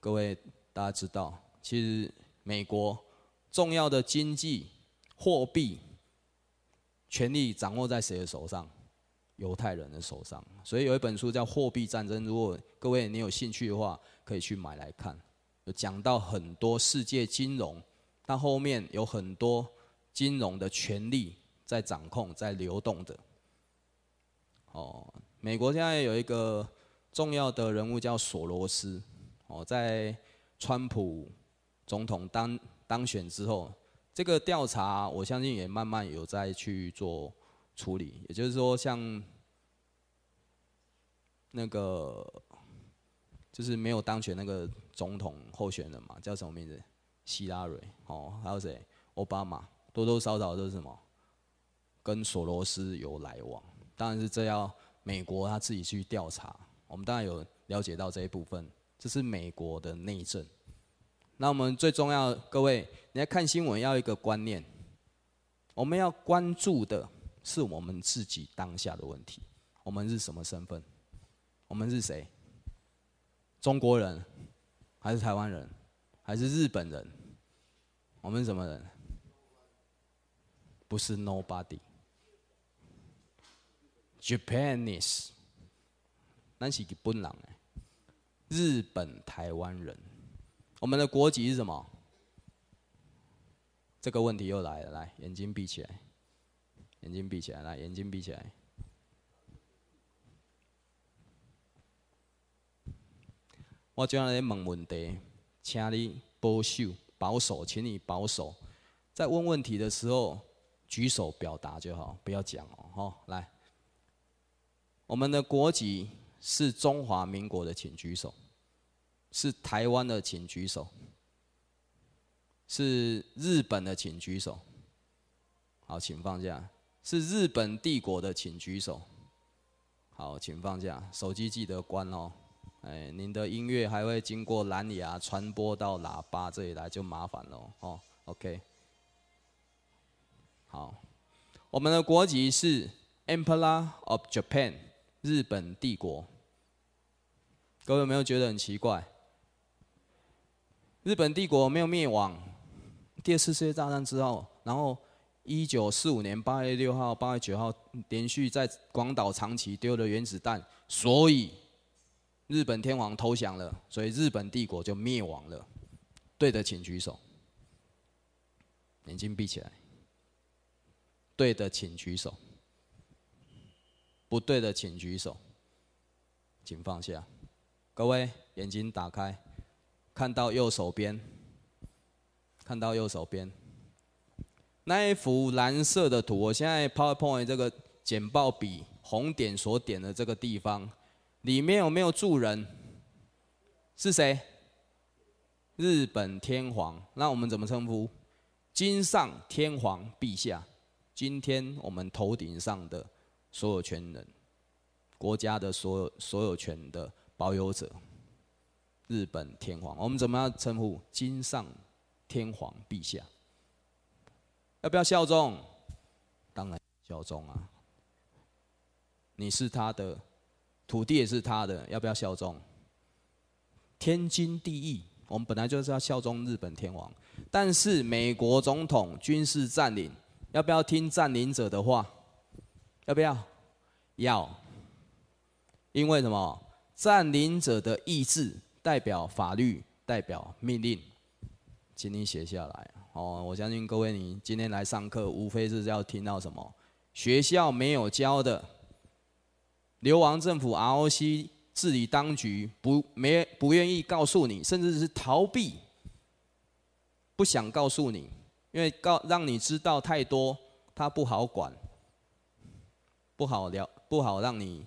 各位大家知道，其实美国重要的经济货币权力掌握在谁的手上？犹太人的手上。所以有一本书叫《货币战争》，如果各位你有兴趣的话，可以去买来看，有讲到很多世界金融，它后面有很多金融的权利在掌控、在流动的。哦，美国现在有一个重要的人物叫索罗斯。哦，在川普总统当当选之后，这个调查我相信也慢慢有在去做处理。也就是说，像那个就是没有当选那个总统候选人嘛，叫什么名字？希拉蕊。哦，还有谁？奥巴马。多多少少都是什么？跟索罗斯有来往。当然是这要美国他自己去调查，我们当然有了解到这一部分，这是美国的内政。那我们最重要，各位，你在看新闻要一个观念，我们要关注的是我们自己当下的问题。我们是什么身份？我们是谁？中国人，还是台湾人，还是日本人？我们是什么人？不是 nobody。Japanese，咱是日本人，日本台湾人。我们的国籍是什么？这个问题又来了。来，眼睛闭起来，眼睛闭起来，来，眼睛闭起来。我将要来问问题，请你保守保守，请你保守。在问问题的时候，举手表达就好，不要讲哦。好，来。我们的国籍是中华民国的，请举手；是台湾的，请举手；是日本的，请举手。好，请放下。是日本帝国的，请举手。好，请放下。手机记得关哦。哎，您的音乐还会经过蓝牙传播到喇叭这里来，就麻烦了哦，OK。好，我们的国籍是 Empire of Japan。日本帝国，各位有没有觉得很奇怪？日本帝国没有灭亡。第二次世界大战之后，然后一九四五年八月六号、八月九号连续在广岛、长崎丢了原子弹，所以日本天皇投降了，所以日本帝国就灭亡了。对的，请举手。眼睛闭起来。对的，请举手。不对的，请举手，请放下。各位眼睛打开，看到右手边，看到右手边那一幅蓝色的图，我现在 PowerPoint 这个简报笔红点所点的这个地方，里面有没有住人？是谁？日本天皇。那我们怎么称呼？今上天皇陛下。今天我们头顶上的。所有权人，国家的所有所有权的保有者，日本天皇，我们怎么样称呼？“金上天皇陛下”，要不要效忠？当然效忠啊！你是他的，土地也是他的，要不要效忠？天经地义，我们本来就是要效忠日本天皇。但是美国总统军事占领，要不要听占领者的话？要不要？要，因为什么？占领者的意志代表法律，代表命令，请你写下来。哦，我相信各位，你今天来上课，无非是要听到什么？学校没有教的，流亡政府 （ROC） 治理当局不没不愿意告诉你，甚至是逃避，不想告诉你，因为告让你知道太多，他不好管。不好聊，不好让你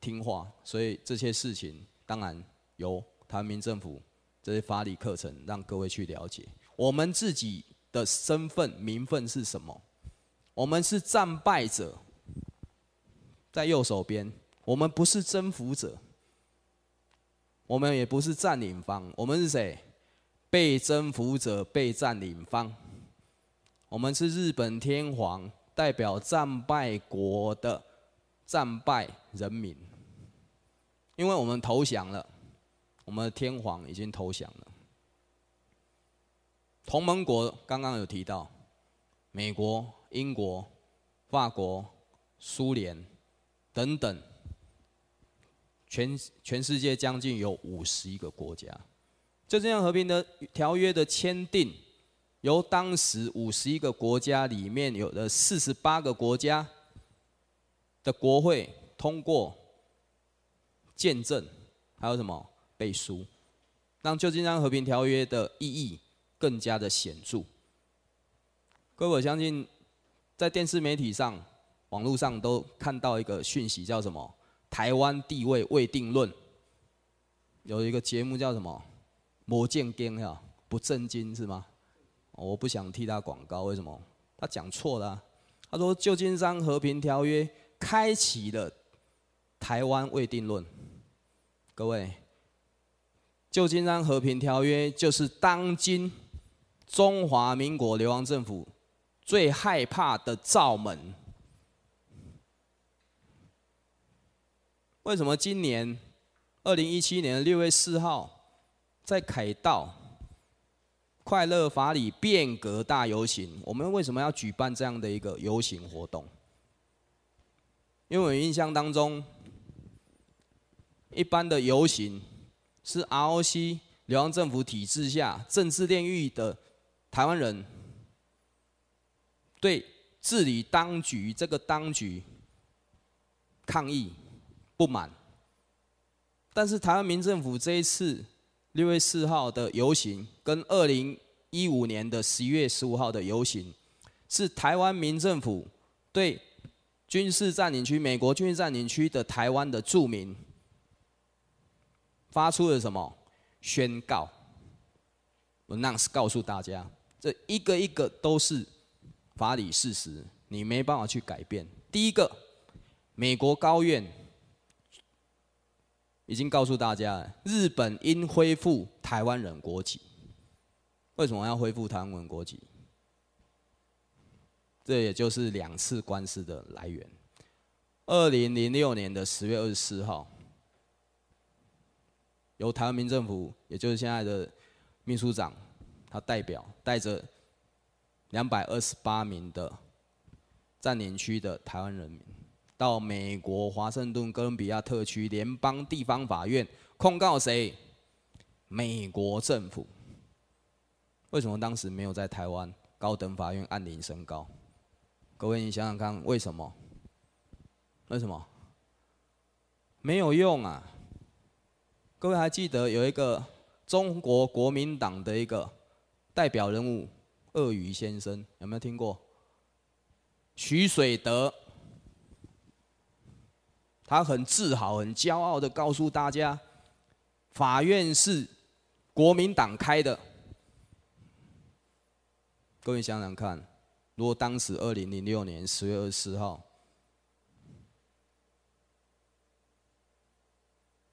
听话，所以这些事情当然由台民政府这些法理课程让各位去了解。我们自己的身份名分是什么？我们是战败者，在右手边，我们不是征服者，我们也不是占领方，我们是谁？被征服者、被占领方，我们是日本天皇。代表战败国的战败人民，因为我们投降了，我们的天皇已经投降了。同盟国刚刚有提到，美国、英国、法国、苏联等等，全全世界将近有五十一个国家，这这样和平的条约的签订。由当时五十一个国家里面有的四十八个国家的国会通过，见证还有什么背书，让旧金山和平条约的意义更加的显著。各位相信，在电视媒体上、网络上都看到一个讯息，叫什么？台湾地位未定论。有一个节目叫什么？魔剑根啊，不正经是吗？我不想替他广告，为什么？他讲错了。他说《旧金山和平条约》开启了台湾未定论。各位，《旧金山和平条约》就是当今中华民国流亡政府最害怕的罩门。为什么？今年二零一七年六月四号，在凯道。快乐法理变革大游行，我们为什么要举办这样的一个游行活动？因为我印象当中，一般的游行是 ROC 流亡政府体制下政治炼狱的台湾人对治理当局这个当局抗议不满，但是台湾民政府这一次。六月四号的游行，跟二零一五年的十一月十五号的游行，是台湾民政府对军事占领区、美国军事占领区的台湾的著名发出了什么宣告我那是告诉大家，这一个一个都是法理事实，你没办法去改变。第一个，美国高院。已经告诉大家，日本应恢复台湾人国籍。为什么要恢复台湾人国籍？这也就是两次官司的来源。二零零六年的十月二十四号，由台湾民政府，也就是现在的秘书长，他代表带着两百二十八名的占领区的台湾人民。到美国华盛顿哥伦比亚特区联邦地方法院控告谁？美国政府。为什么当时没有在台湾高等法院案铃升高？各位，你想想看，为什么？为什么？没有用啊！各位还记得有一个中国国民党的一个代表人物，鳄鱼先生有没有听过？徐水德。他很自豪、很骄傲的告诉大家，法院是国民党开的。各位想想看，如果当时二零零六年十月二十四号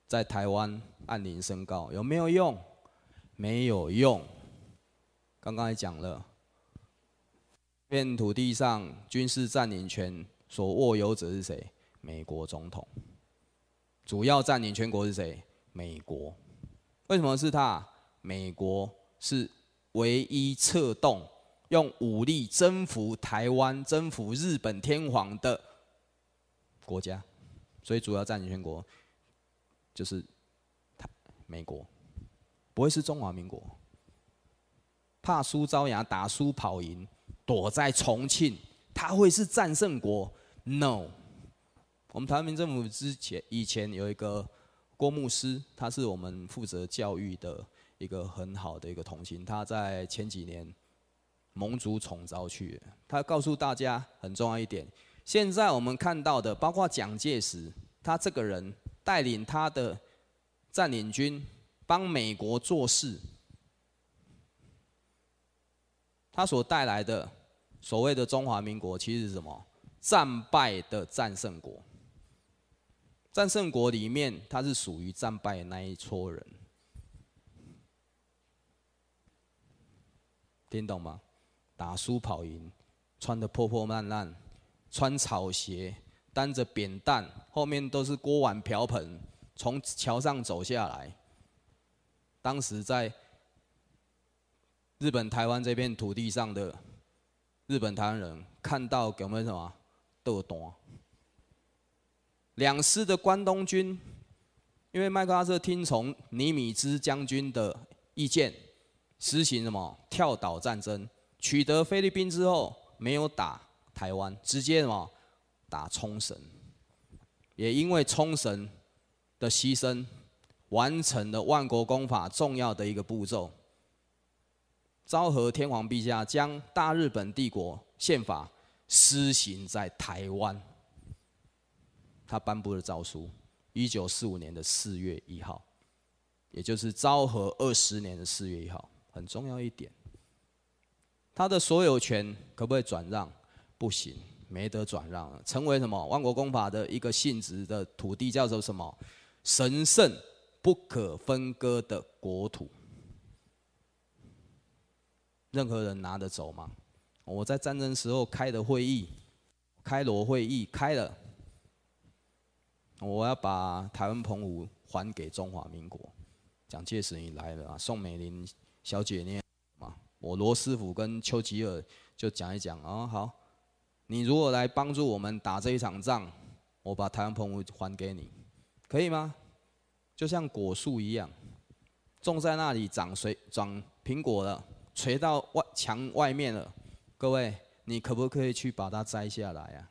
在台湾按铃声高，有没有用？没有用。刚刚也讲了，这片土地上军事占领权所握有者是谁？美国总统主要占领全国是谁？美国？为什么是他？美国是唯一策动用武力征服台湾、征服日本天皇的国家，所以主要占领全国就是他美国，不会是中华民国。怕输招牙，打输跑赢，躲在重庆，他会是战胜国？No。我们台民政府之前以前有一个郭牧师，他是我们负责教育的一个很好的一个同行。他在前几年蒙族重召去，他告诉大家很重要一点：现在我们看到的，包括蒋介石，他这个人带领他的占领军帮美国做事，他所带来的所谓的中华民国，其实是什么战败的战胜国。战胜国里面，他是属于战败那一撮人，听懂吗？打输跑赢，穿的破破烂烂，穿草鞋，担着扁担，后面都是锅碗瓢盆，从桥上走下来。当时在日本台湾这片土地上的日本台湾人，看到有没有什么？豆单。两师的关东军，因为麦克阿瑟听从尼米兹将军的意见，实行什么跳岛战争？取得菲律宾之后，没有打台湾，直接什么打冲绳？也因为冲绳的牺牲，完成了万国公法重要的一个步骤。昭和天皇陛下将大日本帝国宪法施行在台湾。他颁布了诏书，一九四五年的四月一号，也就是昭和二十年的四月一号。很重要一点，他的所有权可不可以转让？不行，没得转让。成为什么？万国公法的一个性质的土地叫做什么？神圣不可分割的国土。任何人拿得走吗？我在战争时候开的会议，开罗会议开了。我要把台湾澎湖还给中华民国。蒋介石你来了，宋美龄小姐呢嘛？我罗斯福跟丘吉尔就讲一讲啊，好，你如果来帮助我们打这一场仗，我把台湾澎湖还给你，可以吗？就像果树一样，种在那里长水长苹果了，垂到外墙外面了。各位，你可不可以去把它摘下来呀？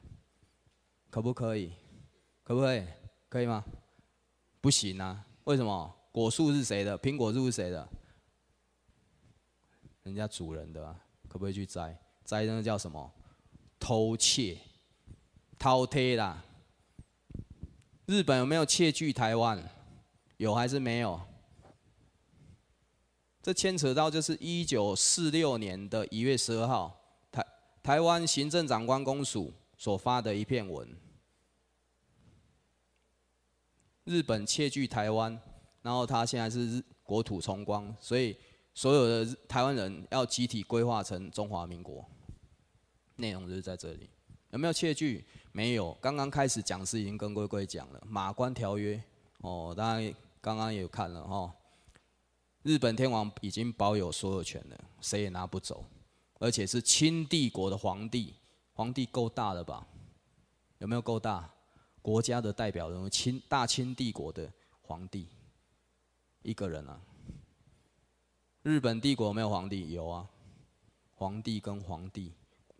可不可以？可不可以？可以吗？不行啊！为什么？果树是谁的？苹果树是谁的？人家主人的，可不可以去摘？摘那个叫什么？偷窃，饕餮啦！日本有没有窃据台湾？有还是没有？这牵扯到就是一九四六年的一月十二号，台台湾行政长官公署所发的一篇文。日本窃据台湾，然后他现在是国土重光，所以所有的台湾人要集体规划成中华民国。内容就是在这里，有没有窃据？没有，刚刚开始讲师已经跟龟龟讲了《马关条约》。哦，大家刚刚也有看了哈，日本天皇已经保有所有权了，谁也拿不走，而且是清帝国的皇帝，皇帝够大了吧？有没有够大？国家的代表人物，清大清帝国的皇帝，一个人啊。日本帝国没有皇帝，有啊，皇帝跟皇帝，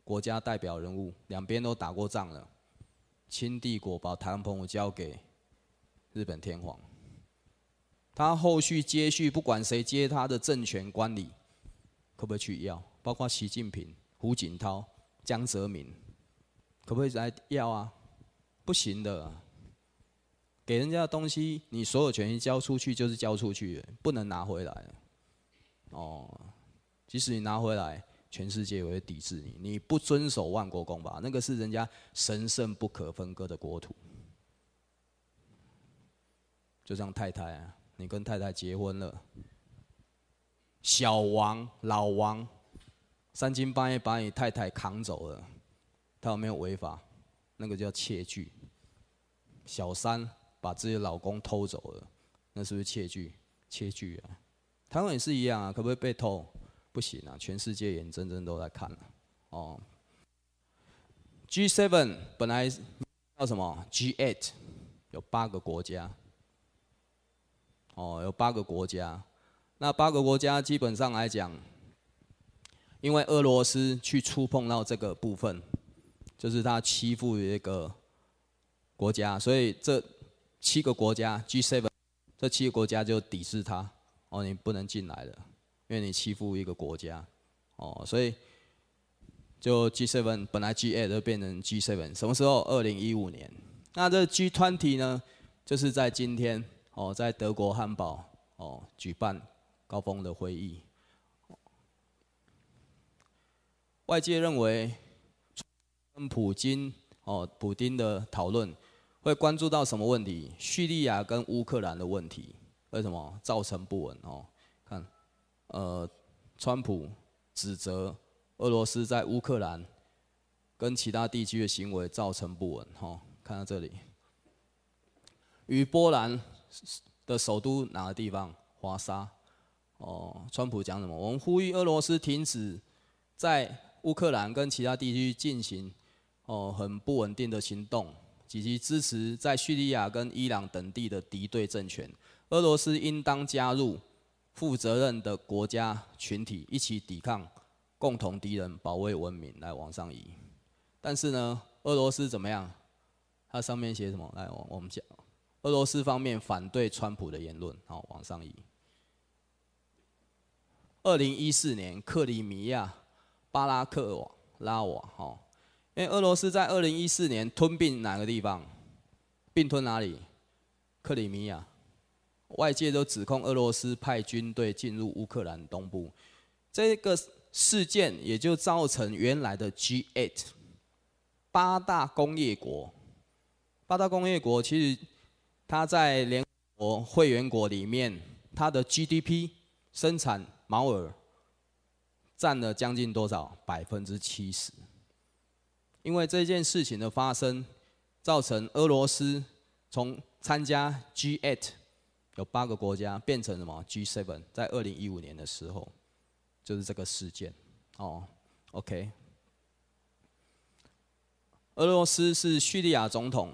国家代表人物，两边都打过仗了。清帝国把台湾朋友交给日本天皇，他后续接续，不管谁接他的政权管理，可不可以去要？包括习近平、胡锦涛、江泽民，可不可以来要啊？不行的，给人家的东西，你所有权益交出去就是交出去，不能拿回来。哦，即使你拿回来，全世界也会抵制你。你不遵守万国公法，那个是人家神圣不可分割的国土。就像太太啊，你跟太太结婚了，小王、老王三更半夜把你太太扛走了，他有没有违法？那个叫窃据。小三把自己老公偷走了，那是不是窃据？窃据啊！台湾也是一样啊，可不可以被偷？不行啊！全世界眼睁睁都在看啊！哦，G7 本来叫什么？G8，有八个国家。哦，有八个国家。那八个国家基本上来讲，因为俄罗斯去触碰到这个部分，就是他欺负一个。国家，所以这七个国家 G7，这七个国家就抵制他哦，你不能进来了，因为你欺负一个国家哦，所以就 G7 本来 G8 都变成 G7，什么时候？二零一五年。那这 G20 呢，就是在今天哦，在德国汉堡哦举办高峰的会议。外界认为，跟普京哦，普京的讨论。会关注到什么问题？叙利亚跟乌克兰的问题，为什么造成不稳哦？看，呃，川普指责俄罗斯在乌克兰跟其他地区的行为造成不稳。哦，看到这里，与波兰的首都哪个地方？华沙。哦，川普讲什么？我们呼吁俄罗斯停止在乌克兰跟其他地区进行哦很不稳定的行动。以及支持在叙利亚跟伊朗等地的敌对政权，俄罗斯应当加入负责任的国家群体，一起抵抗共同敌人，保卫文明。来往上移。但是呢，俄罗斯怎么样？它上面写什么？来，我我们讲，俄罗斯方面反对川普的言论。好，往上移。二零一四年，克里米亚巴拉克瓦拉瓦哈。因为俄罗斯在二零一四年吞并哪个地方，并吞哪里？克里米亚。外界都指控俄罗斯派军队进入乌克兰东部，这个事件也就造成原来的 G8 八大工业国，八大工业国其实它在联合国会员国里面，它的 GDP 生产毛耳占了将近多少？百分之七十。因为这件事情的发生，造成俄罗斯从参加 G8 有八个国家变成什么 G7，在二零一五年的时候，就是这个事件。哦，OK，俄罗斯是叙利亚总统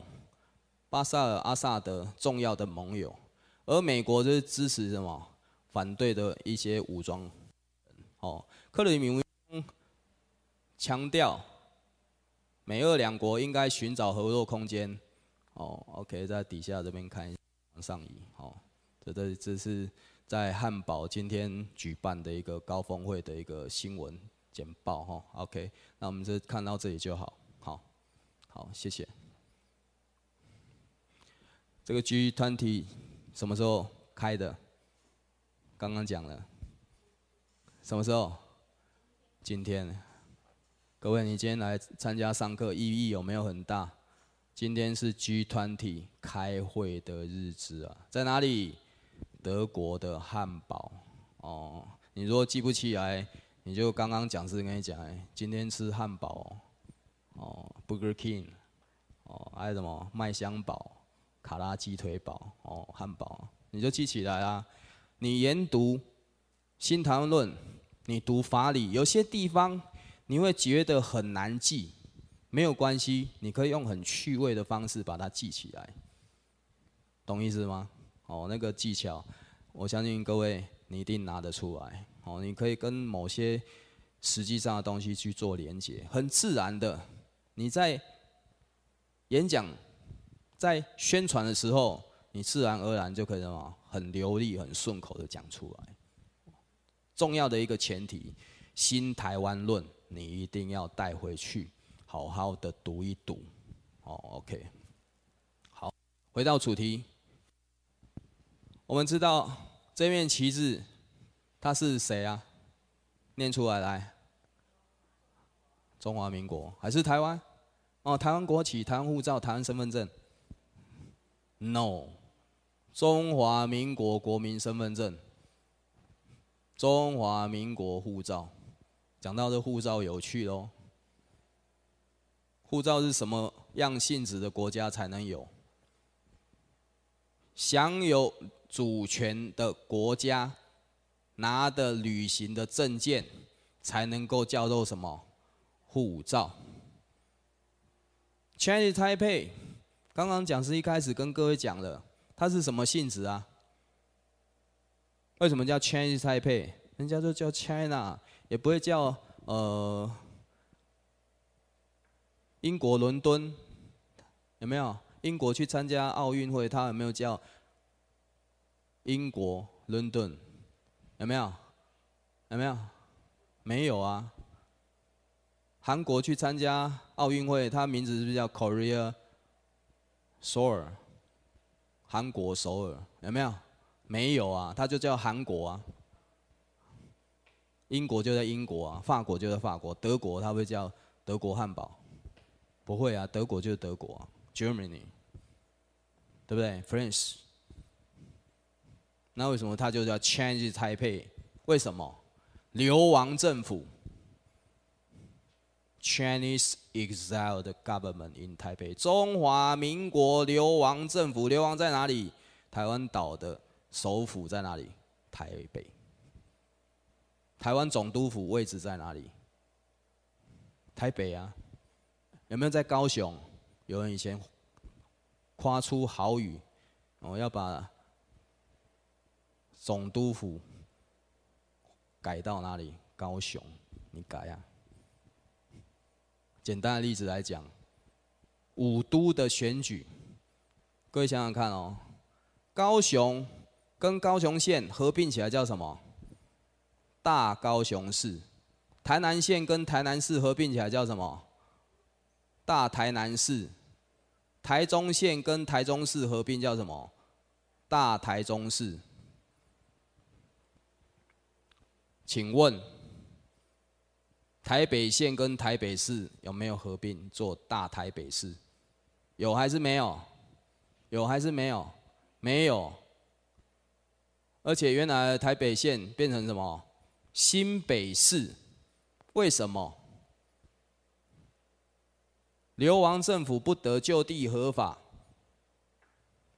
巴沙尔阿萨德重要的盟友，而美国就是支持什么反对的一些武装哦，克里米强调。美俄两国应该寻找合作空间。哦，OK，在底下这边看，往上移。哦，这这这是在汉堡今天举办的一个高峰会的一个新闻简报。哈，OK，那我们这看到这里就好。好，好，谢谢。这个 G20 什么时候开的？刚刚讲了。什么时候？今天。各位，你今天来参加上课意义有没有很大？今天是 G 团体开会的日子啊，在哪里？德国的汉堡哦。你如果记不起来，你就刚刚讲师跟你讲，哎，今天吃汉堡哦，burger king 哦，还有什么麦香堡、卡拉鸡腿堡哦，汉堡，你就记起来啊。你研读新唐论，你读法理，有些地方。你会觉得很难记，没有关系，你可以用很趣味的方式把它记起来，懂意思吗？哦，那个技巧，我相信各位你一定拿得出来。哦，你可以跟某些实际上的东西去做连接，很自然的，你在演讲、在宣传的时候，你自然而然就可以什么很流利、很顺口的讲出来。重要的一个前提，《新台湾论》。你一定要带回去，好好的读一读。哦，OK。好，回到主题。我们知道这面旗帜，它是谁啊？念出来来。中华民国还是台湾？哦，台湾国旗、台湾护照、台湾身份证？No。中华民国国民身份证。中华民国护照。讲到这，护照有趣喽。护照是什么样性质的国家才能有？享有主权的国家拿的旅行的证件，才能够叫做什么护照？Chinese Taipei，刚刚讲师一开始跟各位讲了，它是什么性质啊？为什么叫 Chinese Taipei？人家都叫 China。也不会叫呃，英国伦敦有没有？英国去参加奥运会，他有没有叫英国伦敦？有没有？有没有？没有啊。韩国去参加奥运会，他名字是不是叫 Korea 首尔？韩国首尔有没有？没有啊，他就叫韩国啊。英国就在英国啊，法国就在法国，德国它会叫德国汉堡，不会啊，德国就是德国，Germany，对不对？French，那为什么它就叫 Chinese Taipei？为什么？流亡政府，Chinese Exiled Government in Taipei，中华民国流亡政府，流亡在哪里？台湾岛的首府在哪里？台北。台湾总督府位置在哪里？台北啊，有没有在高雄？有人以前夸出豪语，我要把总督府改到哪里？高雄，你改啊！简单的例子来讲，五都的选举，各位想想看哦，高雄跟高雄县合并起来叫什么？大高雄市、台南县跟台南市合并起来叫什么？大台南市、台中县跟台中市合并叫什么？大台中市。请问台北县跟台北市有没有合并做大台北市？有还是没有？有还是没有？没有。而且原来台北县变成什么？新北市，为什么流亡政府不得就地合法？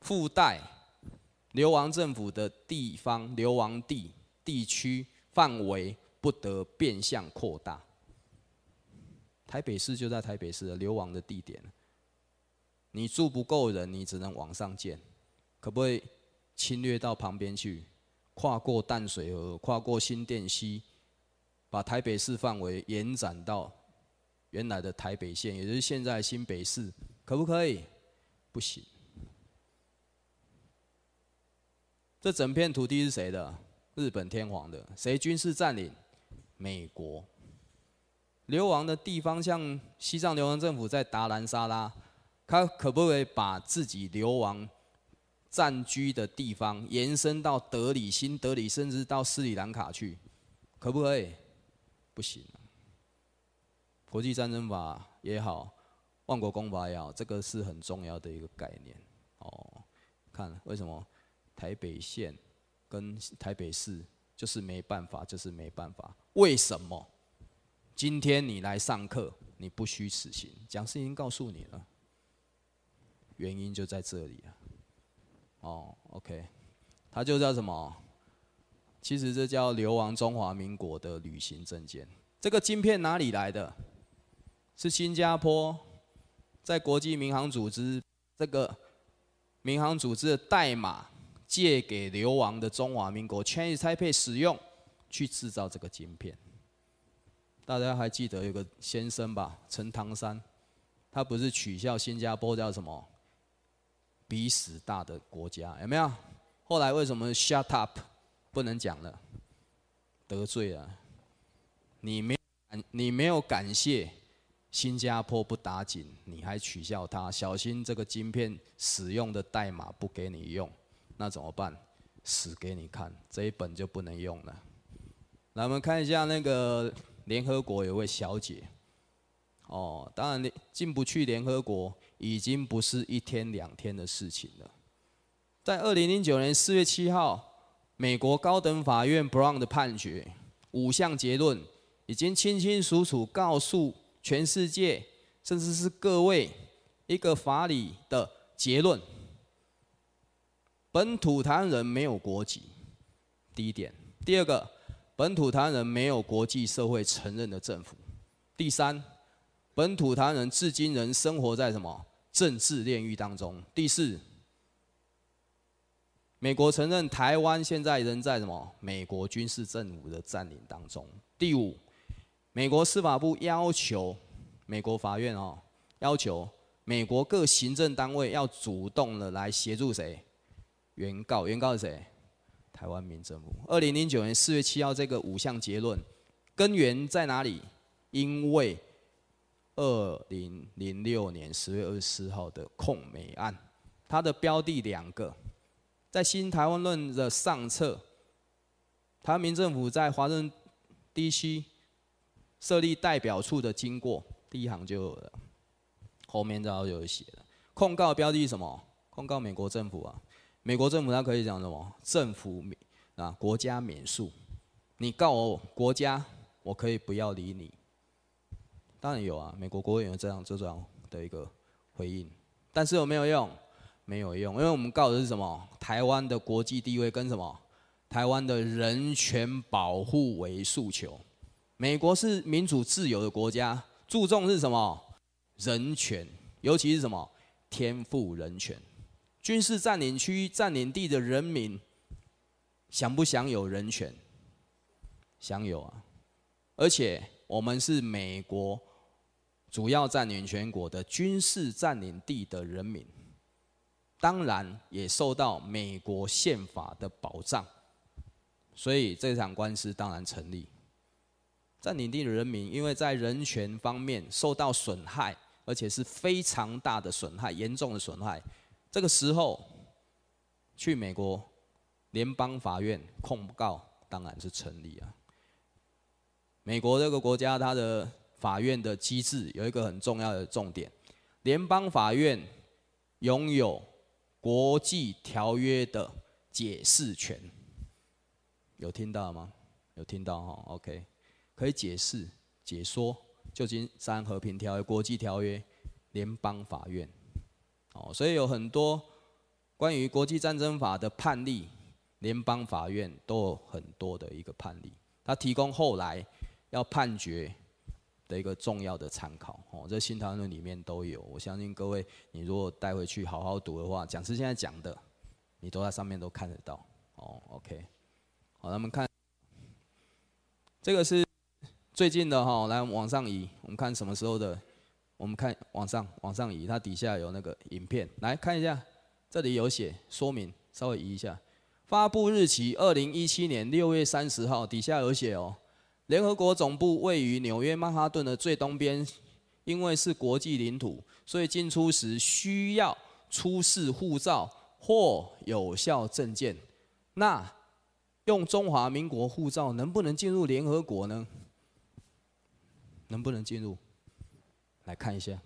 附带流亡政府的地方、流亡地、地区、范围不得变相扩大。台北市就在台北市的流亡的地点，你住不够人，你只能往上建，可不可以侵略到旁边去？跨过淡水河，跨过新店溪，把台北市范围延展到原来的台北县，也就是现在新北市，可不可以？不行。这整片土地是谁的？日本天皇的。谁军事占领？美国。流亡的地方像西藏流亡政府在达兰萨拉，他可不可以把自己流亡？暂居的地方延伸到德里、新德里，甚至到斯里兰卡去，可不可以？不行。国际战争法也好，万国公法也好，这个是很重要的一个概念。哦，看为什么台北县跟台北市就是没办法，就是没办法。为什么？今天你来上课，你不虚此行。讲师已经告诉你了，原因就在这里了。哦，OK，它就叫什么？其实这叫流亡中华民国的旅行证件。这个晶片哪里来的？是新加坡在国际民航组织这个民航组织的代码借给流亡的中华民国，Chinese 全 p p 配使用去制造这个晶片。大家还记得有个先生吧，陈唐山，他不是取笑新加坡叫什么？比死大的国家有没有？后来为什么 shut up 不能讲了？得罪了，你没你没有感谢新加坡不打紧，你还取笑他，小心这个晶片使用的代码不给你用，那怎么办？死给你看，这一本就不能用了。来，我们看一下那个联合国有位小姐。哦，当然，进不去联合国已经不是一天两天的事情了。在二零零九年四月七号，美国高等法院 Brown 的判决五项结论，已经清清楚楚告诉全世界，甚至是各位一个法理的结论：本土台湾人没有国籍。第一点，第二个，本土台湾人没有国际社会承认的政府。第三。本土台湾人至今仍生活在什么政治炼狱当中？第四，美国承认台湾现在仍在什么美国军事政府的占领当中？第五，美国司法部要求美国法院哦，要求美国各行政单位要主动的来协助谁？原告，原告是谁？台湾民政府。二零零九年四月七号这个五项结论根源在哪里？因为二零零六年十月二十四号的控美案，它的标的两个，在《新台湾论》的上册，台湾民政府在华盛顿 DC 设立代表处的经过，第一行就有了，后面然后就写了控告标的是什么？控告美国政府啊！美国政府它可以讲什么？政府免啊，国家免诉，你告我国家，我可以不要理你。当然有啊，美国国会有这样、这样的一个回应，但是有没有用？没有用，因为我们告的是什么？台湾的国际地位跟什么？台湾的人权保护为诉求。美国是民主自由的国家，注重是什么？人权，尤其是什么？天赋人权。军事占领区、占领地的人民，享不享有人权？享有啊！而且我们是美国。主要占领全国的军事占领地的人民，当然也受到美国宪法的保障，所以这场官司当然成立。占领地的人民因为在人权方面受到损害，而且是非常大的损害、严重的损害，这个时候去美国联邦法院控告当然是成立啊。美国这个国家它的。法院的机制有一个很重要的重点：联邦法院拥有国际条约的解释权。有听到吗？有听到哈？OK，可以解释、解说《旧金山和平条约》、国际条约。联邦法院哦，所以有很多关于国际战争法的判例，联邦法院都有很多的一个判例，它提供后来要判决。的一个重要的参考哦，这《新谈论里面都有。我相信各位，你如果带回去好好读的话，讲师现在讲的，你都在上面都看得到哦。OK，好，那我们看，这个是最近的哈，来往上移，我们看什么时候的，我们看往上往上移，它底下有那个影片，来看一下，这里有写说明，稍微移一下，发布日期二零一七年六月三十号，底下有写哦。联合国总部位于纽约曼哈顿的最东边，因为是国际领土，所以进出时需要出示护照或有效证件。那用中华民国护照能不能进入联合国呢？能不能进入？来看一下。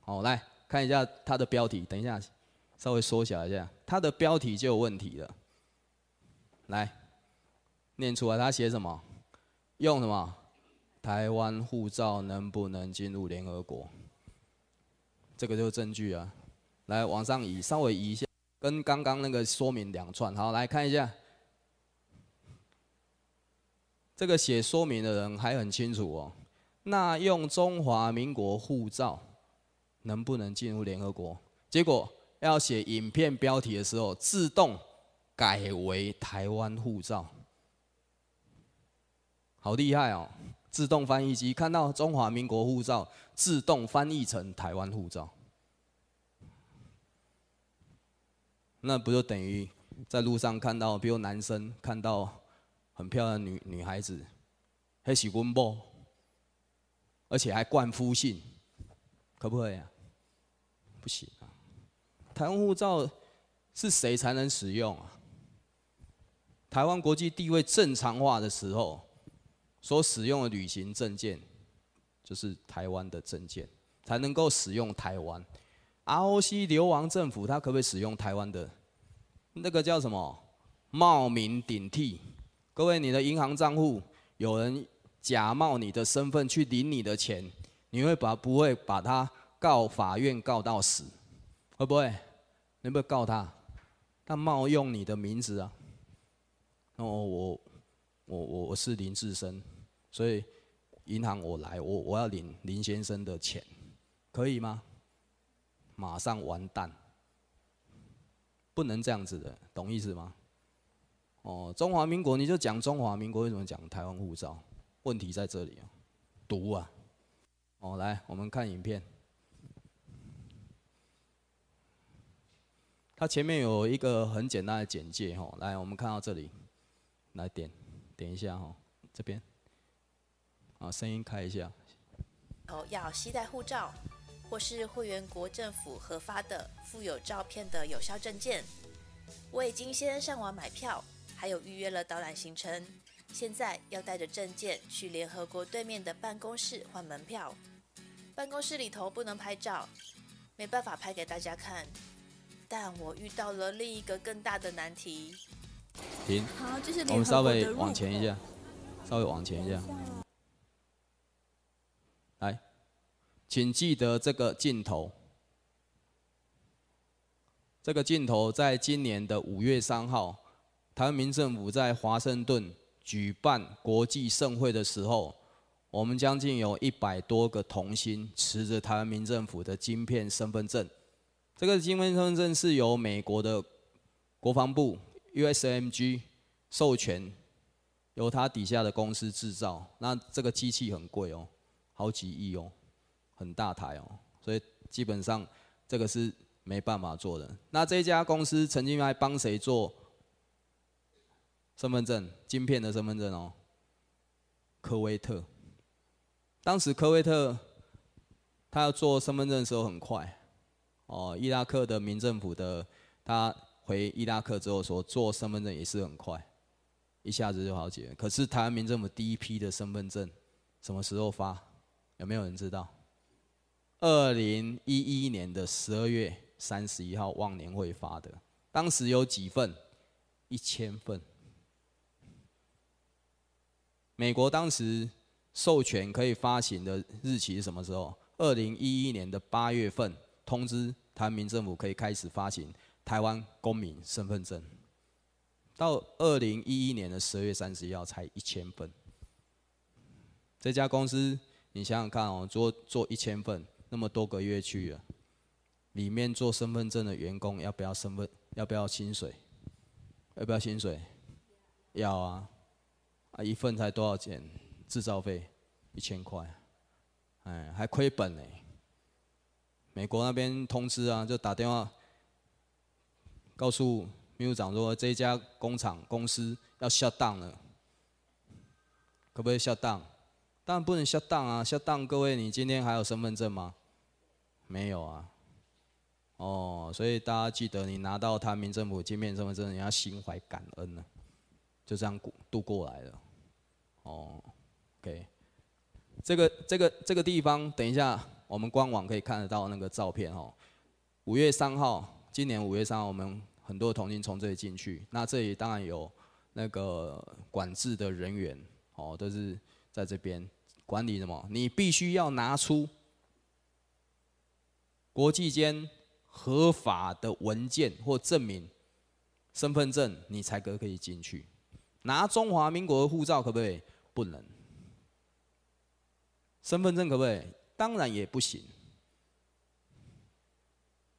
好，来看一下它的标题。等一下，稍微缩小一下，它的标题就有问题了。来。念出来，他写什么？用什么？台湾护照能不能进入联合国？这个就是证据啊！来往上移，稍微移一下，跟刚刚那个说明两串。好，来看一下，这个写说明的人还很清楚哦。那用中华民国护照能不能进入联合国？结果要写影片标题的时候，自动改为台湾护照。好厉害哦！自动翻译机看到中华民国护照，自动翻译成台湾护照。那不就等于在路上看到，比如男生看到很漂亮女女孩子，还喜欢不？而且还冠夫姓，可不可以啊？不行啊！台湾护照是谁才能使用啊？台湾国际地位正常化的时候。所使用的旅行证件，就是台湾的证件，才能够使用台湾。R.O.C. 流亡政府，它可不可以使用台湾的？那个叫什么？冒名顶替。各位，你的银行账户有人假冒你的身份去领你的钱，你会把不会把他告法院告到死？会不会？能不能告他？他冒用你的名字啊。哦，我，我，我我是林志生。所以，银行我来，我我要领林先生的钱，可以吗？马上完蛋，不能这样子的，懂意思吗？哦，中华民国你就讲中华民国，为什么讲台湾护照？问题在这里啊，毒啊！哦，来，我们看影片。它前面有一个很简单的简介，吼，来，我们看到这里，来点，点一下，吼，这边。啊，声音开一下。哦，要携带护照或是会员国政府核发的附有照片的有效证件。我已经先上网买票，还有预约了导览行程。现在要带着证件去联合国对面的办公室换门票。办公室里头不能拍照，没办法拍给大家看。但我遇到了另一个更大的难题。停。好，这是我们稍微往前一下，稍微往前一下。请记得这个镜头。这个镜头在今年的五月三号，台湾民政府在华盛顿举办国际盛会的时候，我们将近有一百多个童星持着台湾民政府的晶片身份证。这个晶片身份证是由美国的国防部 USMG 授权，由他底下的公司制造。那这个机器很贵哦，好几亿哦。很大台哦，所以基本上这个是没办法做的。那这家公司曾经还帮谁做身份证？晶片的身份证哦，科威特。当时科威特他要做身份证的时候很快哦，伊拉克的民政府的他回伊拉克之后说做身份证也是很快，一下子就好解。可是台湾民政府第一批的身份证什么时候发？有没有人知道？二零一一年的十二月三十一号忘年会发的，当时有几份？一千份。美国当时授权可以发行的日期是什么时候？二零一一年的八月份通知台民政府可以开始发行台湾公民身份证，到二零一一年的十二月三十一号才一千份。这家公司，你想想看哦，做做一千份。那么多个月去，里面做身份证的员工要不要身份？要不要薪水？要不要薪水？要啊，啊一份才多少钱？制造费一千块，哎，还亏本呢。美国那边通知啊，就打电话告诉秘书长说，这家工厂公司要下档了，可不可以下档？当然不能下当啊！下当，各位，你今天还有身份证吗？没有啊。哦，所以大家记得，你拿到台民政府见面身份证，你要心怀感恩呢。就这样度过来了。哦，OK。这个、这个、这个地方，等一下我们官网可以看得到那个照片哦。五月三号，今年五月三号，我们很多同性从这里进去。那这里当然有那个管制的人员，哦，都是在这边。管理什么？你必须要拿出国际间合法的文件或证明，身份证你才可可以进去。拿中华民国护照可不可以？不能。身份证可不可以？当然也不行。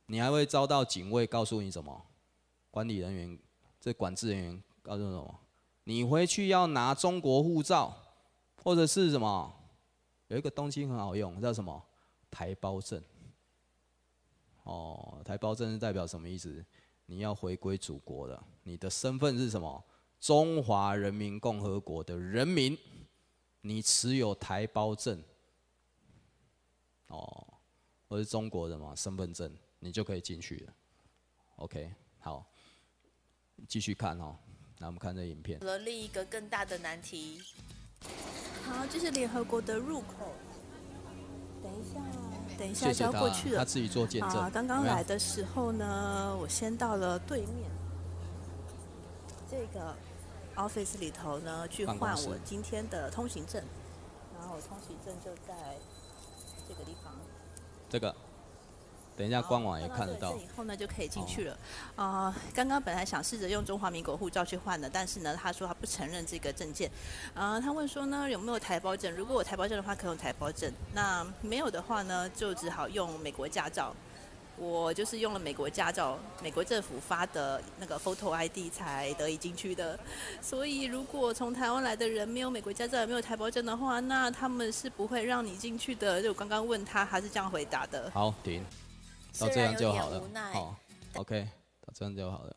你还会遭到警卫告诉你什么？管理人员，这管制人员告诉什么？你回去要拿中国护照，或者是什么？有一个东西很好用，叫什么？台胞证。哦，台胞证是代表什么意思？你要回归祖国的，你的身份是什么？中华人民共和国的人民，你持有台胞证。哦，我是中国人嘛，身份证你就可以进去了。OK，好，继续看哦。那我们看这影片。了另一个更大的难题。好，这是联合国的入口。等一下，等一下要过去了。他自己做见证刚刚来的时候呢，我先到了对面这个 office 里头呢，去换我今天的通行证。然后我通行证就在这个地方。这个。等一下，官网也看得到。以后呢就可以进去了。啊，刚刚本来想试着用中华民国护照去换的，但是呢，他说他不承认这个证件。啊，他问说呢有没有台胞证？如果我台胞证的话，可以用台胞证。那没有的话呢，就只好用美国驾照。我就是用了美国驾照，美国政府发的那个 photo ID 才得以进去的。所以如果从台湾来的人没有美国驾照，也没有台胞证的话，那他们是不会让你进去的。就刚刚问他，他是这样回答的。好，停。到这样就好了，好，OK，到这样就好了。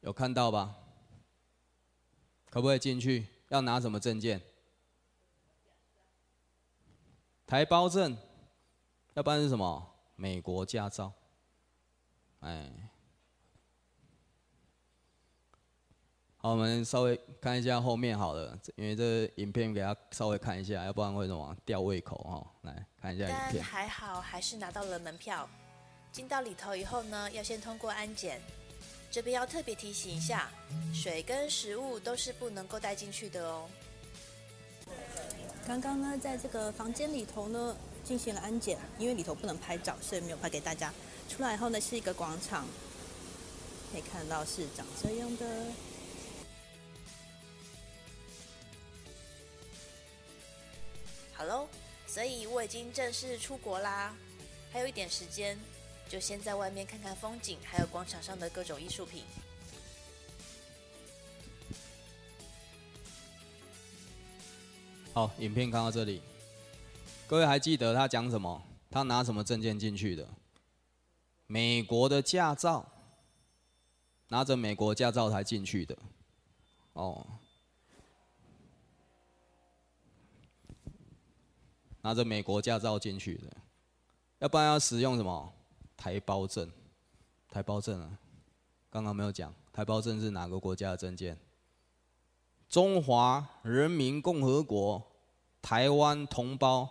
有看到吧？可不可以进去？要拿什么证件？台胞证，要不然是什么？美国驾照。哎，好，我们稍微看一下后面好了，因为这影片给他稍微看一下，要不然会什么吊胃口哦。来。但还好，还是拿到了门票。进到里头以后呢，要先通过安检。这边要特别提醒一下，水跟食物都是不能够带进去的哦。刚刚呢，在这个房间里头呢，进行了安检，因为里头不能拍照，所以没有拍给大家。出来后呢，是一个广场，可以看到是长这样的。Hello。所以我已经正式出国啦，还有一点时间，就先在外面看看风景，还有广场上的各种艺术品。好，影片看到这里，各位还记得他讲什么？他拿什么证件进去的？美国的驾照，拿着美国驾照才进去的。哦。拿着美国驾照进去的，要不然要使用什么台胞证？台胞证啊，刚刚没有讲，台胞证是哪个国家的证件？中华人民共和国台湾同胞，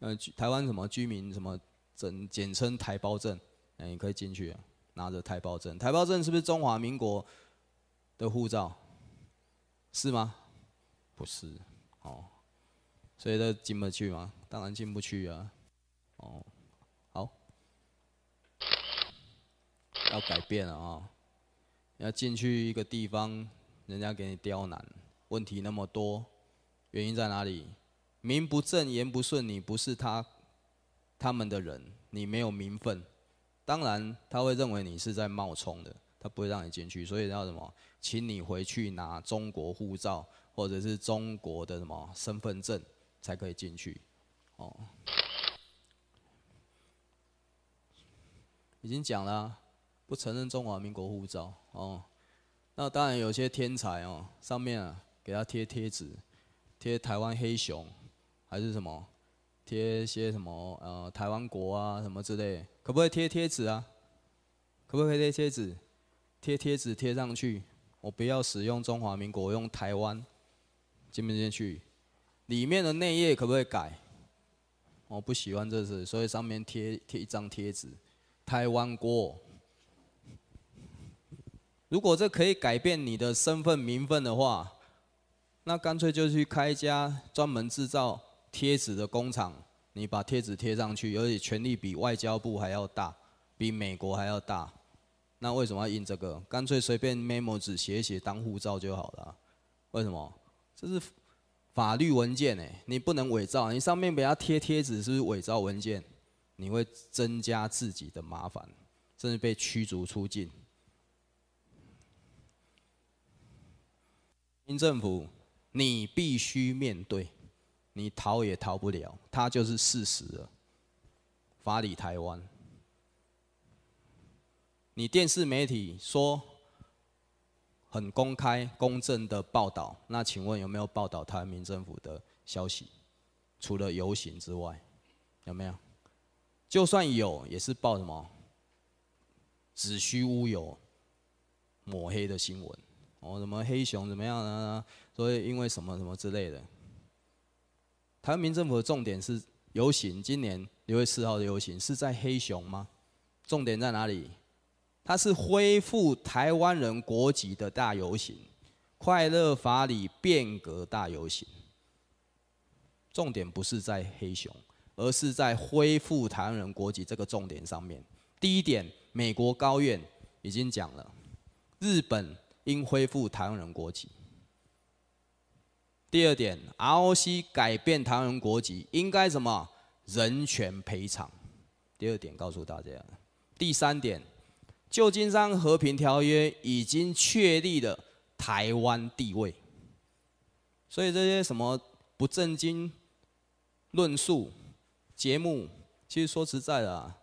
嗯，台湾什么居民什么证，简称台胞证，哎，你可以进去拿着台胞证。台胞证是不是中华民国的护照？是吗？不是，哦。所以都进不去嘛？当然进不去啊！哦，好，要改变了啊！要进去一个地方，人家给你刁难，问题那么多，原因在哪里？名不正言不顺，你不是他他们的人，你没有名分，当然他会认为你是在冒充的，他不会让你进去。所以要什么？请你回去拿中国护照，或者是中国的什么身份证。才可以进去，哦，已经讲了，不承认中华民国护照，哦，那当然有些天才哦，上面啊给他贴贴纸，贴台湾黑熊，还是什么，贴些什么呃台湾国啊什么之类，可不可以贴贴纸啊？可不可以贴贴纸？贴贴纸贴上去，我不要使用中华民国，用台湾，进不进去？里面的内页可不可以改？我不喜欢这是，所以上面贴贴一张贴纸，台湾国。如果这可以改变你的身份名分的话，那干脆就去开一家专门制造贴纸的工厂，你把贴纸贴上去，而且权力比外交部还要大，比美国还要大。那为什么要印这个？干脆随便 memo 纸写一写当护照就好了。为什么？这是。法律文件诶，你不能伪造，你上面不要贴贴纸，是不是伪造文件？你会增加自己的麻烦，甚至被驱逐出境。民政府，你必须面对，你逃也逃不了，它就是事实了。法理台湾，你电视媒体说。很公开、公正的报道。那请问有没有报道台湾民政府的消息？除了游行之外，有没有？就算有，也是报什么？子虚乌有、抹黑的新闻哦，什么黑熊怎么样啊？所以因为什么什么之类的。台湾民政府的重点是游行，今年六月四号的游行是在黑熊吗？重点在哪里？它是恢复台湾人国籍的大游行，快乐法理变革大游行。重点不是在黑熊，而是在恢复台湾人国籍这个重点上面。第一点，美国高院已经讲了，日本应恢复台湾人国籍。第二点，ROC 改变台湾人国籍应该什么？人权赔偿。第二点告诉大家。第三点。旧金山和平条约已经确立了台湾地位，所以这些什么不正经论述、节目，其实说实在的，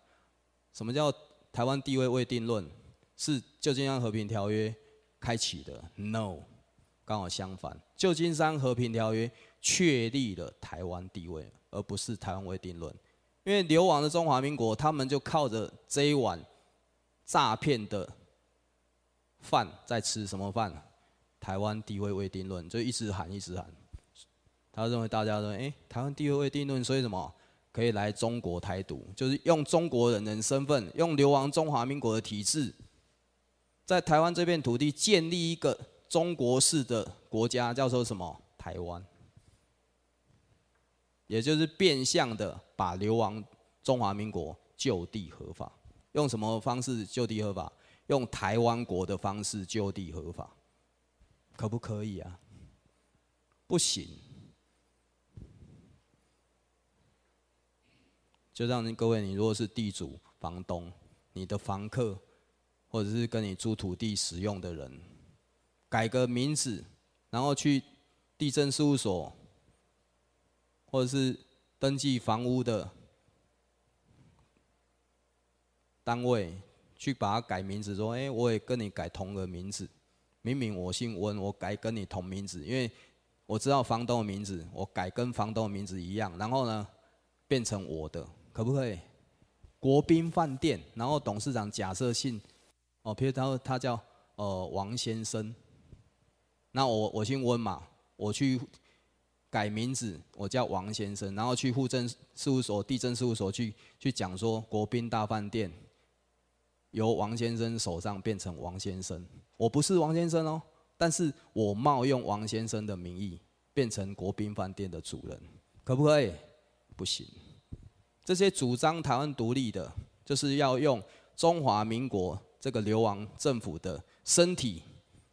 什么叫台湾地位未定论？是旧金山和平条约开启的。No，刚好相反，旧金山和平条约确立了台湾地位，而不是台湾未定论。因为流亡的中华民国，他们就靠着这一碗。诈骗的饭在吃什么饭？台湾地位未定论就一直喊一直喊，他认为大家说，哎，台湾地位未定论，所以什么可以来中国台独？就是用中国人的身份，用流亡中华民国的体制，在台湾这片土地建立一个中国式的国家，叫做什么？台湾，也就是变相的把流亡中华民国就地合法。用什么方式就地合法？用台湾国的方式就地合法，可不可以啊？不行。就让各位，你如果是地主、房东，你的房客，或者是跟你租土地使用的人，改个名字，然后去地震事务所，或者是登记房屋的。单位去把它改名字，说：“哎，我也跟你改同个名字。明明我姓温，我改跟你同名字，因为我知道房东的名字，我改跟房东的名字一样。然后呢，变成我的，可不可以？国宾饭店。然后董事长假设姓哦，譬如他说他叫呃王先生，那我我姓温嘛，我去改名字，我叫王先生。然后去户政事务所、地政事务所去去讲说国宾大饭店。”由王先生手上变成王先生，我不是王先生哦，但是我冒用王先生的名义变成国宾饭店的主人，可不可以？不行。这些主张台湾独立的，就是要用中华民国这个流亡政府的身体，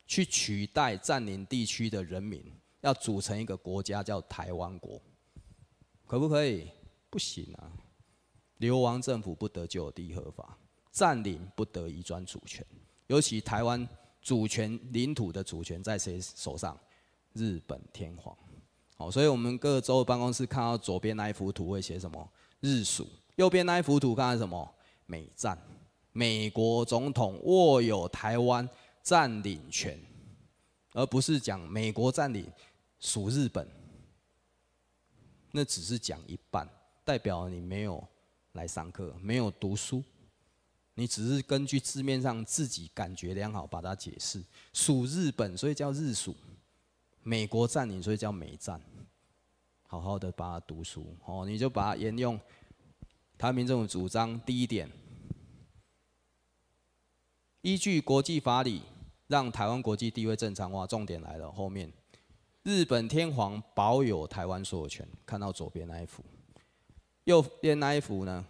去取代占领地区的人民，要组成一个国家叫台湾国，可不可以？不行啊！流亡政府不得就地合法。占领不得移转主权，尤其台湾主权领土的主权在谁手上？日本天皇。好，所以我们各州办公室看到左边那一幅图会写什么？日属。右边那一幅图看看什么？美占。美国总统握有台湾占领权，而不是讲美国占领属日本。那只是讲一半，代表你没有来上课，没有读书。你只是根据字面上自己感觉良好把它解释，属日本所以叫日属，美国占领所以叫美占，好好的把它读熟哦，你就把它沿用。台民府主张第一点，依据国际法理让台湾国际地位正常化，重点来了后面，日本天皇保有台湾所有权，看到左边那一幅，右边那一幅呢？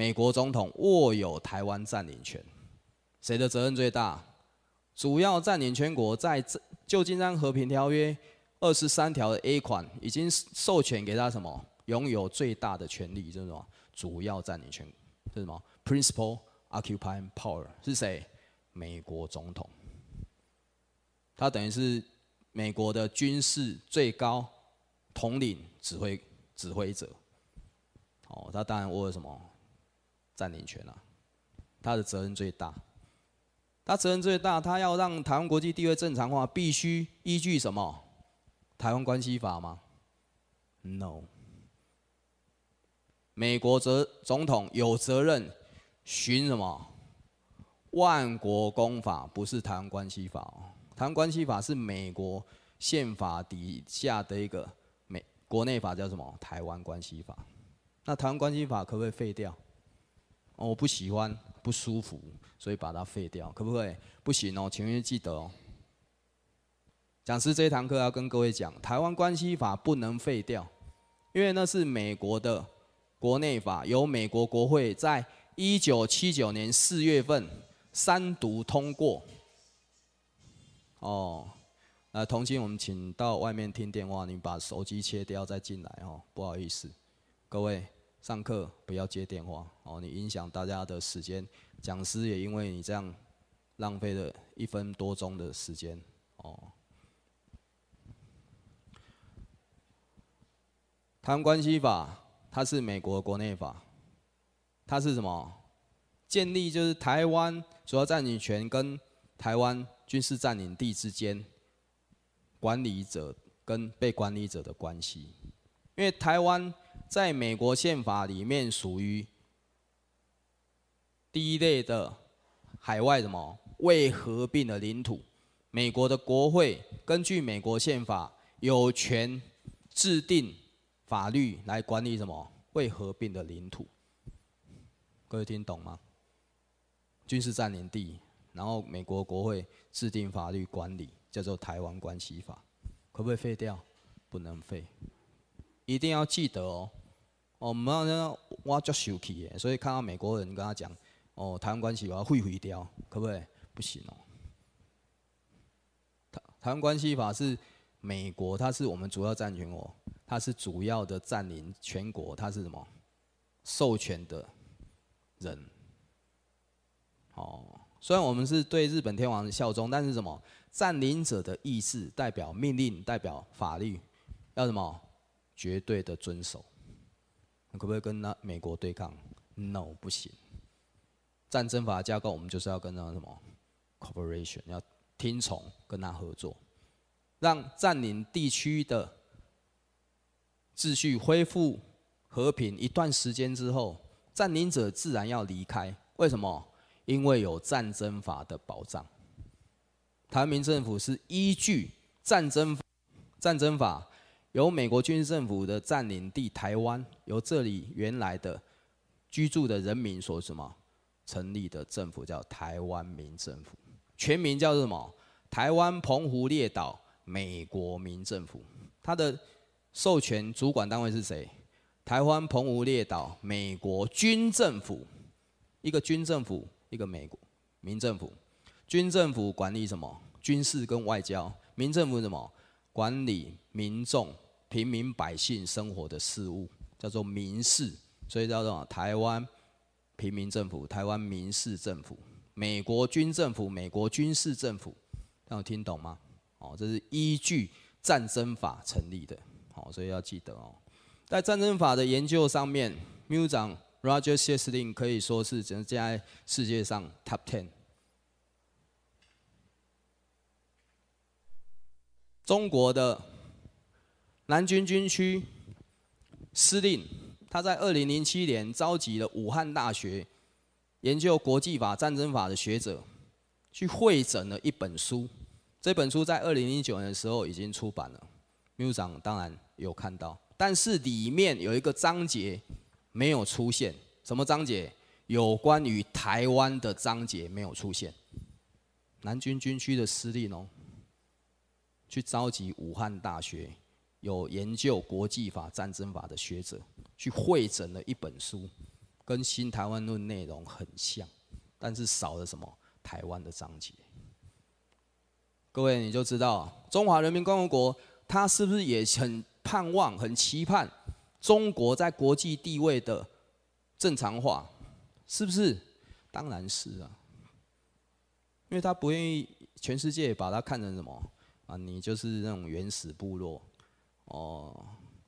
美国总统握有台湾占领权，谁的责任最大？主要占领全国在《旧金山和平条约》二十三条的 A 款已经授权给他什么？拥有最大的权利，这是什么？主要占领权，是什么？Principal Occupying Power 是谁？美国总统。他等于是美国的军事最高统领、指挥指挥者。哦，他当然握了什么？占领权啊，他的责任最大，他责任最大，他要让台湾国际地位正常化，必须依据什么？台湾关系法吗？No。美国则总统有责任寻什么？万国公法不是台湾关系法，台湾关系法是美国宪法底下的一个美国内法，叫什么？台湾关系法。那台湾关系法可不可以废掉？我不喜欢，不舒服，所以把它废掉，可不可以？不行哦，请务记得哦。讲师这一堂课要跟各位讲，台湾关系法不能废掉，因为那是美国的国内法，由美国国会在一九七九年四月份三读通过。哦，呃，同心，我们请到外面听电话，你把手机切掉再进来哦，不好意思，各位。上课不要接电话哦，你影响大家的时间。讲师也因为你这样浪费了一分多钟的时间哦。台湾关系法，它是美国国内法，它是什么？建立就是台湾主要占领权跟台湾军事占领地之间管理者跟被管理者的关系，因为台湾。在美国宪法里面属于第一类的海外什么未合并的领土，美国的国会根据美国宪法有权制定法律来管理什么未合并的领土。各位听懂吗？军事占领地，然后美国国会制定法律管理，叫做《台湾关系法》，可不可以废掉？不能废，一定要记得哦。哦，没有，我接受去的，所以看到美国人跟他讲：“哦，台湾关系要会毁掉，可不可以？不行哦。”台台湾关系法是美国，它是我们主要占领国，它是主要的占领全国，它是什么？授权的人。哦，虽然我们是对日本天皇效忠，但是什么？占领者的意志代表命令，代表法律，要什么？绝对的遵守。可不可以跟那美国对抗？No，不行。战争法架构，我们就是要跟那什么 corporation 要听从，跟他合作，让占领地区的秩序恢复和平。一段时间之后，占领者自然要离开。为什么？因为有战争法的保障。台湾民政府是依据战争战争法。由美国军政府的占领地台湾，由这里原来的居住的人民所什么成立的政府叫台湾民政府，全名叫什么？台湾澎湖列岛美国民政府。它的授权主管单位是谁？台湾澎湖列岛美国军政府。一个军政府，一个美国民政府。军政府管理什么？军事跟外交。民政府什么？管理民众。平民百姓生活的事物，叫做民事，所以叫做台湾平民政府、台湾民事政府、美国军政府、美国军事政府，要听懂吗？哦，这是依据战争法成立的。好，所以要记得哦，在战争法的研究上面，缪长 Roger s h e s i n e 可以说是现在世界上 Top Ten。中国的。南军军区司令，他在二零零七年召集了武汉大学研究国际法、战争法的学者，去会诊了一本书。这本书在二零零九年的时候已经出版了，秘书长当然有看到。但是里面有一个章节没有出现，什么章节？有关于台湾的章节没有出现。南军军区的司令哦，去召集武汉大学。有研究国际法、战争法的学者去会诊了一本书，跟《新台湾论》内容很像，但是少了什么？台湾的章节。各位你就知道，中华人民共和国他是不是也很盼望、很期盼中国在国际地位的正常化？是不是？当然是啊，因为他不愿意全世界把他看成什么啊？你就是那种原始部落。哦，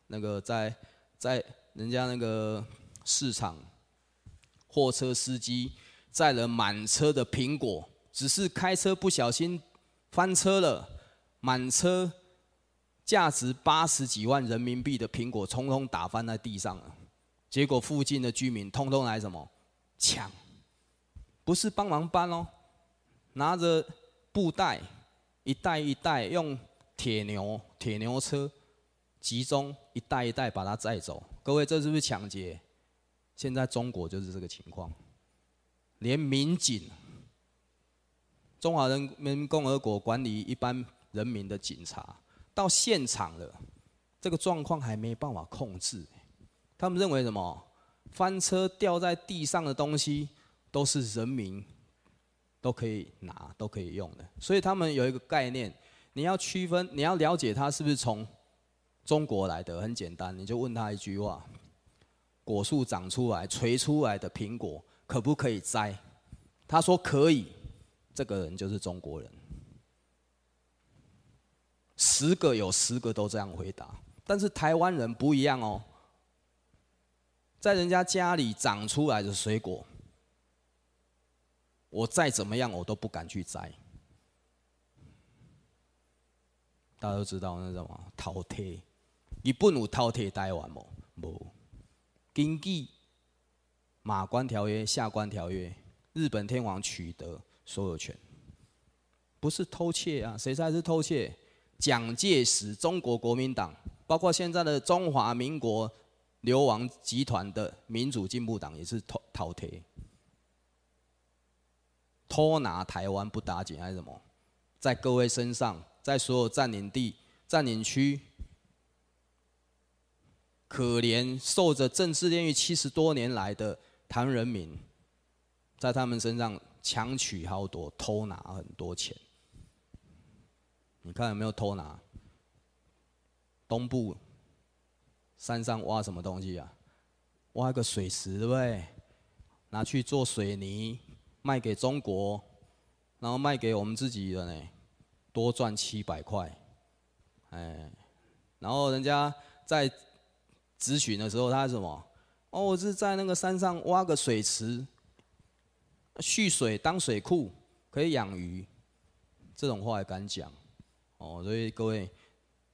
那个在在人家那个市场，货车司机载了满车的苹果，只是开车不小心翻车了，满车价值八十几万人民币的苹果，通通打翻在地上了。结果附近的居民通通来什么抢，不是帮忙搬哦，拿着布袋，一袋一袋用铁牛铁牛车。集中一代一代把它载走，各位这是不是抢劫？现在中国就是这个情况，连民警，中华人民共和国管理一般人民的警察到现场了，这个状况还没办法控制。他们认为什么？翻车掉在地上的东西都是人民都可以拿、都可以用的，所以他们有一个概念：你要区分，你要了解他是不是从。中国来的很简单，你就问他一句话：果树长出来垂出来的苹果可不可以摘？他说可以，这个人就是中国人。十个有十个都这样回答，但是台湾人不一样哦，在人家家里长出来的水果，我再怎么样我都不敢去摘。大家都知道那什么饕餮。你本有偷餮台湾无？无，根据《马关条约》、《下关条约》，日本天皇取得所有权，不是偷窃啊！谁才是偷窃？蒋介石、中国国民党，包括现在的中华民国流亡集团的民主进步党，也是偷偷窃。偷拿台湾不打紧，还是什么？在各位身上，在所有占领地、占领区。可怜受着政治炼狱七十多年来的唐人民，在他们身上强取豪夺、偷拿很多钱。你看有没有偷拿？东部山上挖什么东西啊？挖个水石喂，拿去做水泥，卖给中国，然后卖给我们自己的呢，多赚七百块。哎，然后人家在。咨询的时候，他什么？哦，我是在那个山上挖个水池，蓄水当水库，可以养鱼。这种话也敢讲，哦，所以各位，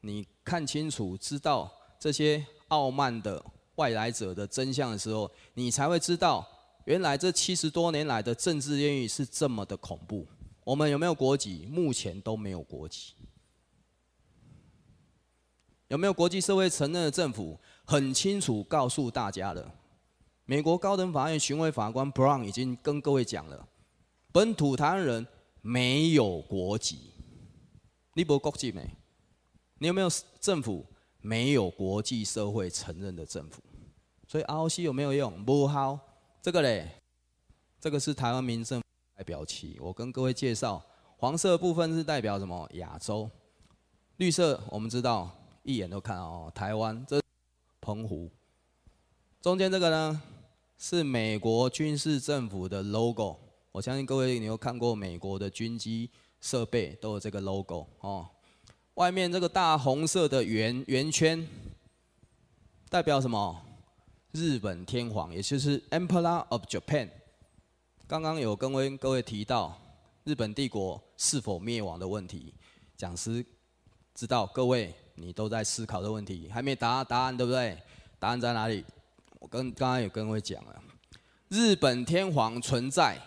你看清楚，知道这些傲慢的外来者的真相的时候，你才会知道，原来这七十多年来的政治冤狱是这么的恐怖。我们有没有国籍？目前都没有国籍。有没有国际社会承认的政府？很清楚告诉大家了，美国高等法院巡回法官 Brown 已经跟各位讲了，本土台湾人没有国籍，你有国籍没？你有没有政府没有国际社会承认的政府？所以 ROC 有没有用？不好，这个嘞，这个是台湾民政代表旗。我跟各位介绍，黄色部分是代表什么？亚洲，绿色我们知道一眼都看哦，台湾这。澎湖，中间这个呢是美国军事政府的 logo。我相信各位你有看过美国的军机设备都有这个 logo 哦。外面这个大红色的圆圆圈代表什么？日本天皇，也就是 Emperor of Japan。刚刚有跟各位提到日本帝国是否灭亡的问题，讲师知道各位。你都在思考的问题，还没答答案对不对？答案在哪里？我跟刚刚有跟各位讲了，日本天皇存在，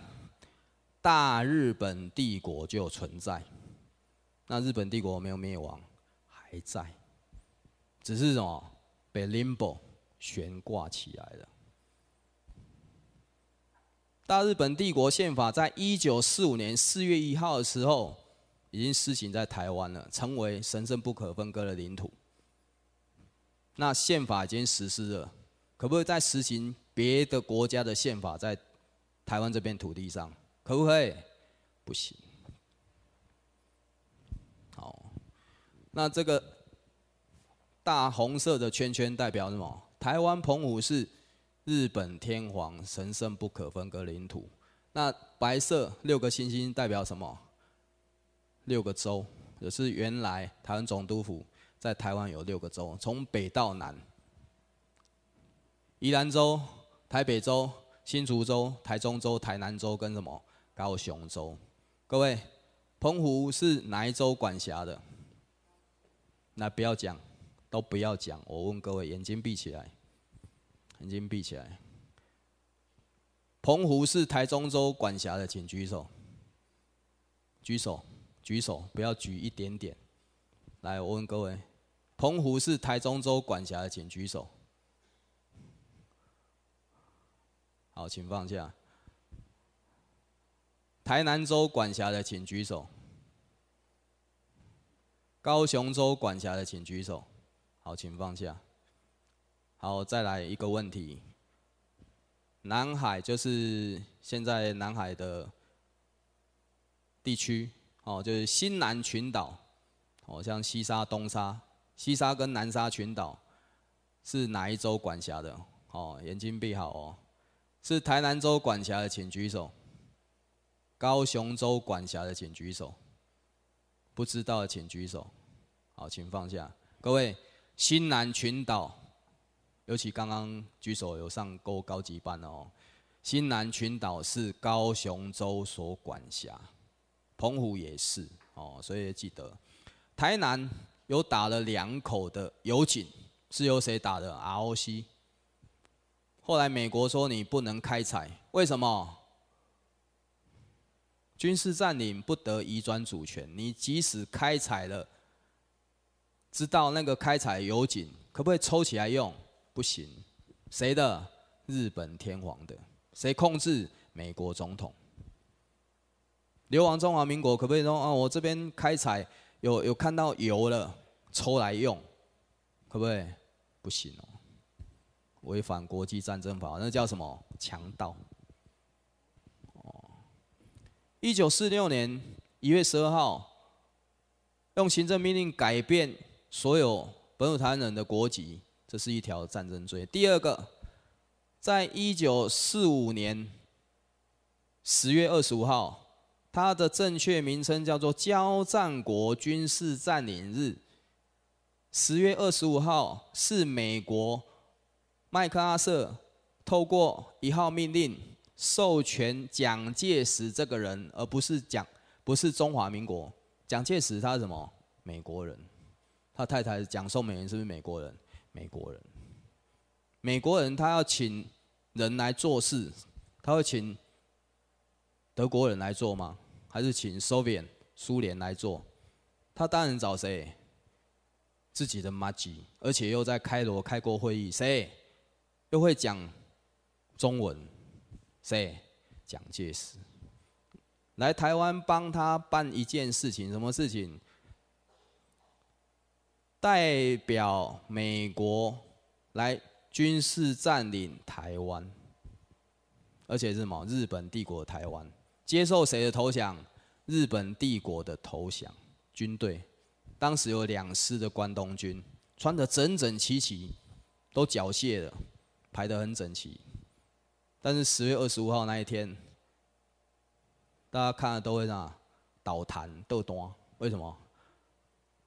大日本帝国就存在。那日本帝国没有灭亡，还在，只是什么被 limbo 悬挂起来了。大日本帝国宪法在一九四五年四月一号的时候。已经施行在台湾了，成为神圣不可分割的领土。那宪法已经实施了，可不可以再实行别的国家的宪法在台湾这片土地上？可不可以？不行。好，那这个大红色的圈圈代表什么？台湾澎湖是日本天皇神圣不可分割领土。那白色六个星星代表什么？六个州，也是原来台湾总督府在台湾有六个州，从北到南，宜兰州、台北州、新竹州、台中州、台南州跟什么高雄州？各位，澎湖是哪一州管辖的？那不要讲，都不要讲。我问各位，眼睛闭起来，眼睛闭起来。澎湖是台中州管辖的，请举手，举手。举手，不要举一点点。来，我问各位，澎湖是台中州管辖的，请举手。好，请放下。台南州管辖的，请举手。高雄州管辖的，请举手。好，请放下。好，再来一个问题。南海就是现在南海的地区。哦，就是新南群岛，哦，像西沙、东沙、西沙跟南沙群岛是哪一州管辖的？哦，眼睛闭好哦，是台南州管辖的，请举手；高雄州管辖的，请举手；不知道的请举手。好，请放下。各位，新南群岛，尤其刚刚举手有上高高级班哦，新南群岛是高雄州所管辖。澎湖也是哦，所以记得，台南有打了两口的油井，是由谁打的？ROC。后来美国说你不能开采，为什么？军事占领不得移转主权，你即使开采了，知道那个开采油井可不可以抽起来用？不行，谁的？日本天皇的，谁控制？美国总统。流亡中华民国，可不可以说啊？我这边开采有有看到油了，抽来用，可不可以？不行哦，违反国际战争法，那叫什么？强盗。哦，一九四六年一月十二号，用行政命令改变所有本土台湾人的国籍，这是一条战争罪。第二个，在一九四五年十月二十五号。它的正确名称叫做“交战国军事占领日”。十月二十五号是美国麦克阿瑟透过一号命令授权蒋介石这个人，而不是蒋，不是中华民国。蒋介石他是什么？美国人？他太太蒋宋美龄是不是美国人？美国人。美国人他要请人来做事，他会请德国人来做吗？还是请苏联、苏联来做，他当然找谁？自己的马吉，而且又在开罗开过会议，谁？又会讲中文？谁？蒋介石来台湾帮他办一件事情，什么事情？代表美国来军事占领台湾，而且是什么？日本帝国台湾。接受谁的投降？日本帝国的投降。军队当时有两师的关东军，穿得整整齐齐，都缴械了，排得很整齐。但是十月二十五号那一天，大家看了都会啊，倒弹豆端。为什么？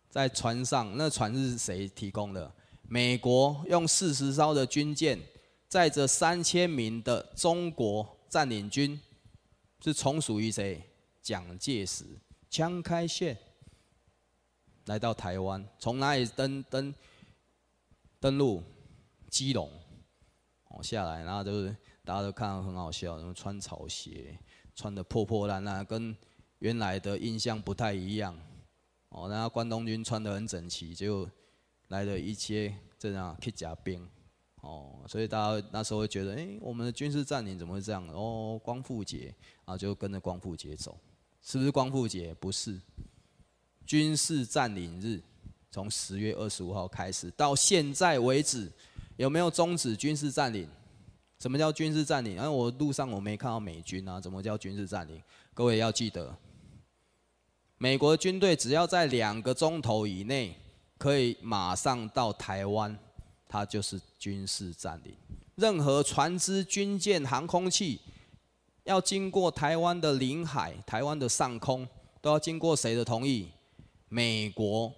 在船上，那船是谁提供的？美国用四十艘的军舰，载着三千名的中国占领军。是从属于谁？蒋介石枪开线，来到台湾，从哪里登登登陆基隆，哦下来，然后就是大家都看到很好笑，然后穿草鞋，穿的破破烂烂，跟原来的印象不太一样，哦，然后关东军穿的很整齐，就来了一些这样去甲兵。哦，所以大家那时候会觉得，哎，我们的军事占领怎么会这样？哦，光复节啊，就跟着光复节走，是不是光复节？不是，军事占领日，从十月二十五号开始到现在为止，有没有终止军事占领？什么叫军事占领？啊，我路上我没看到美军啊，怎么叫军事占领？各位要记得，美国军队只要在两个钟头以内，可以马上到台湾。它就是军事占领。任何船只、军舰、航空器要经过台湾的领海、台湾的上空，都要经过谁的同意？美国。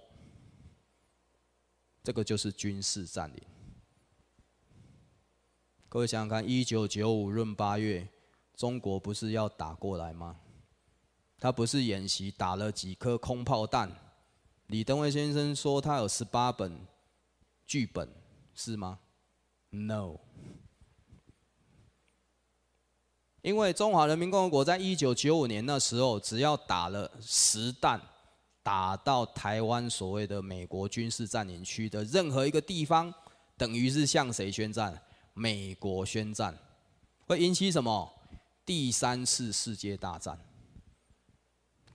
这个就是军事占领。各位想想看，一九九五闰八月，中国不是要打过来吗？他不是演习，打了几颗空炮弹。李登辉先生说，他有十八本剧本。是吗？No。因为中华人民共和国在一九九五年那时候，只要打了实弹，打到台湾所谓的美国军事占领区的任何一个地方，等于是向谁宣战？美国宣战，会引起什么？第三次世界大战。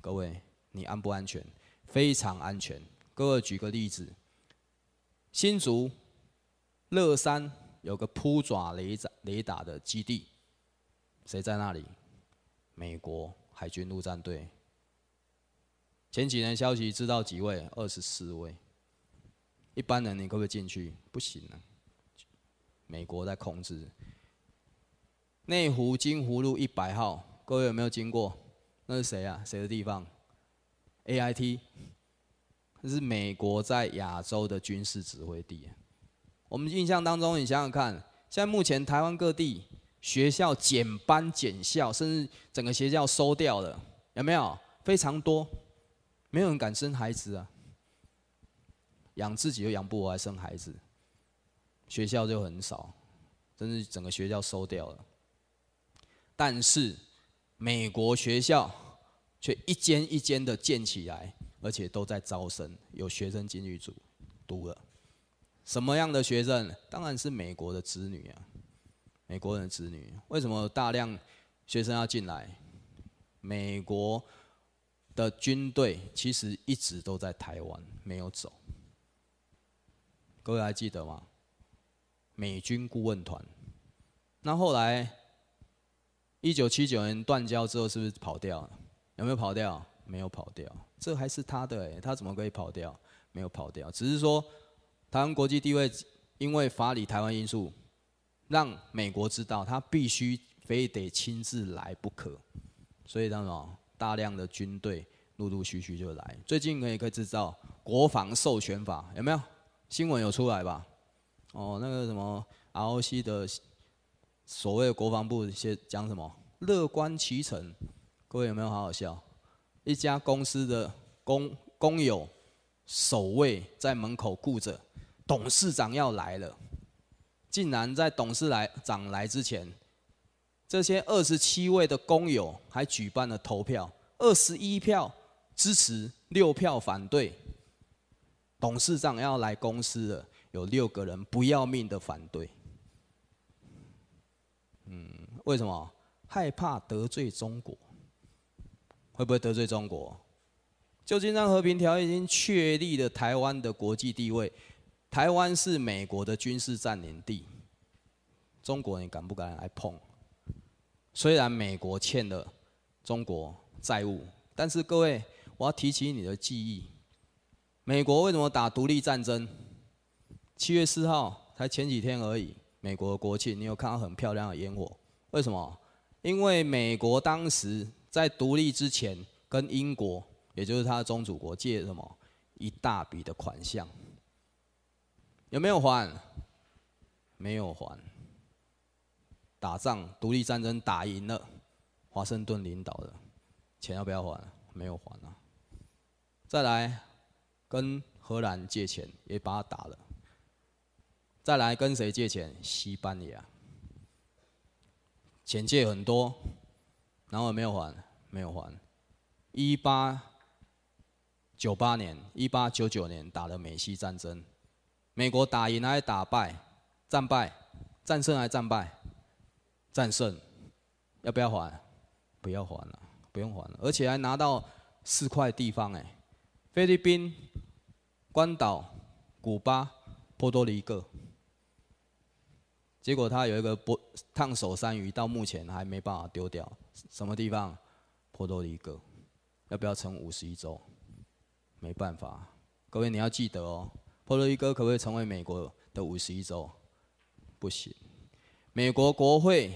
各位，你安不安全？非常安全。各位举个例子，新竹。乐山有个扑爪雷打雷打的基地，谁在那里？美国海军陆战队。前几年消息知道几位？二十四位。一般人你可不可以进去？不行啊，美国在控制。内湖金湖路一百号，各位有没有经过？那是谁啊？谁的地方？A I T，这是美国在亚洲的军事指挥地。我们印象当中，你想想看，现在目前台湾各地学校减班、减校，甚至整个学校收掉了，有没有？非常多，没有人敢生孩子啊，养自己又养不活，还生孩子，学校就很少，甚至整个学校收掉了。但是美国学校却一间一间的建起来，而且都在招生，有学生进去读，读了。什么样的学生？当然是美国的子女啊，美国人的子女。为什么大量学生要进来？美国的军队其实一直都在台湾，没有走。各位还记得吗？美军顾问团。那后来一九七九年断交之后，是不是跑掉了？有没有跑掉？没有跑掉。这还是他的哎，他怎么可以跑掉？没有跑掉，只是说。台湾国际地位，因为法理台湾因素，让美国知道他必须非得亲自来不可，所以当样大量的军队陆陆续续就来。最近可以可以知道《国防授权法》有没有新闻有出来吧？哦，那个什么 ROC 的所谓国防部先讲什么乐观其成，各位有没有好好笑？一家公司的工工友守卫在门口顾着。董事长要来了，竟然在董事来长来之前，这些二十七位的工友还举办了投票，二十一票支持，六票反对。董事长要来公司了，有六个人不要命的反对。嗯，为什么？害怕得罪中国？会不会得罪中国？旧金山和平条约已经确立了台湾的国际地位。台湾是美国的军事占领地，中国人敢不敢来碰？虽然美国欠了中国债务，但是各位，我要提起你的记忆：美国为什么打独立战争？七月四号才前几天而已，美国国庆，你有看到很漂亮的烟火？为什么？因为美国当时在独立之前，跟英国，也就是他的宗主国，借什么一大笔的款项。有没有还？没有还。打仗，独立战争打赢了，华盛顿领导的，钱要不要还？没有还啊。再来，跟荷兰借钱，也把他打了。再来跟谁借钱？西班牙。钱借很多，然后没有还，没有还。一八九八年，一八九九年打了美西战争。美国打赢还是打败？战败、战胜还是战败？战胜，要不要还？不要还了，不用还了，而且还拿到四块地方哎，菲律宾、关岛、古巴、波多黎各。结果他有一个波烫手山芋，到目前还没办法丢掉。什么地方？波多黎各。要不要乘五十一周？没办法。各位你要记得哦。波多黎哥可不可以成为美国的五十一州？不行。美国国会，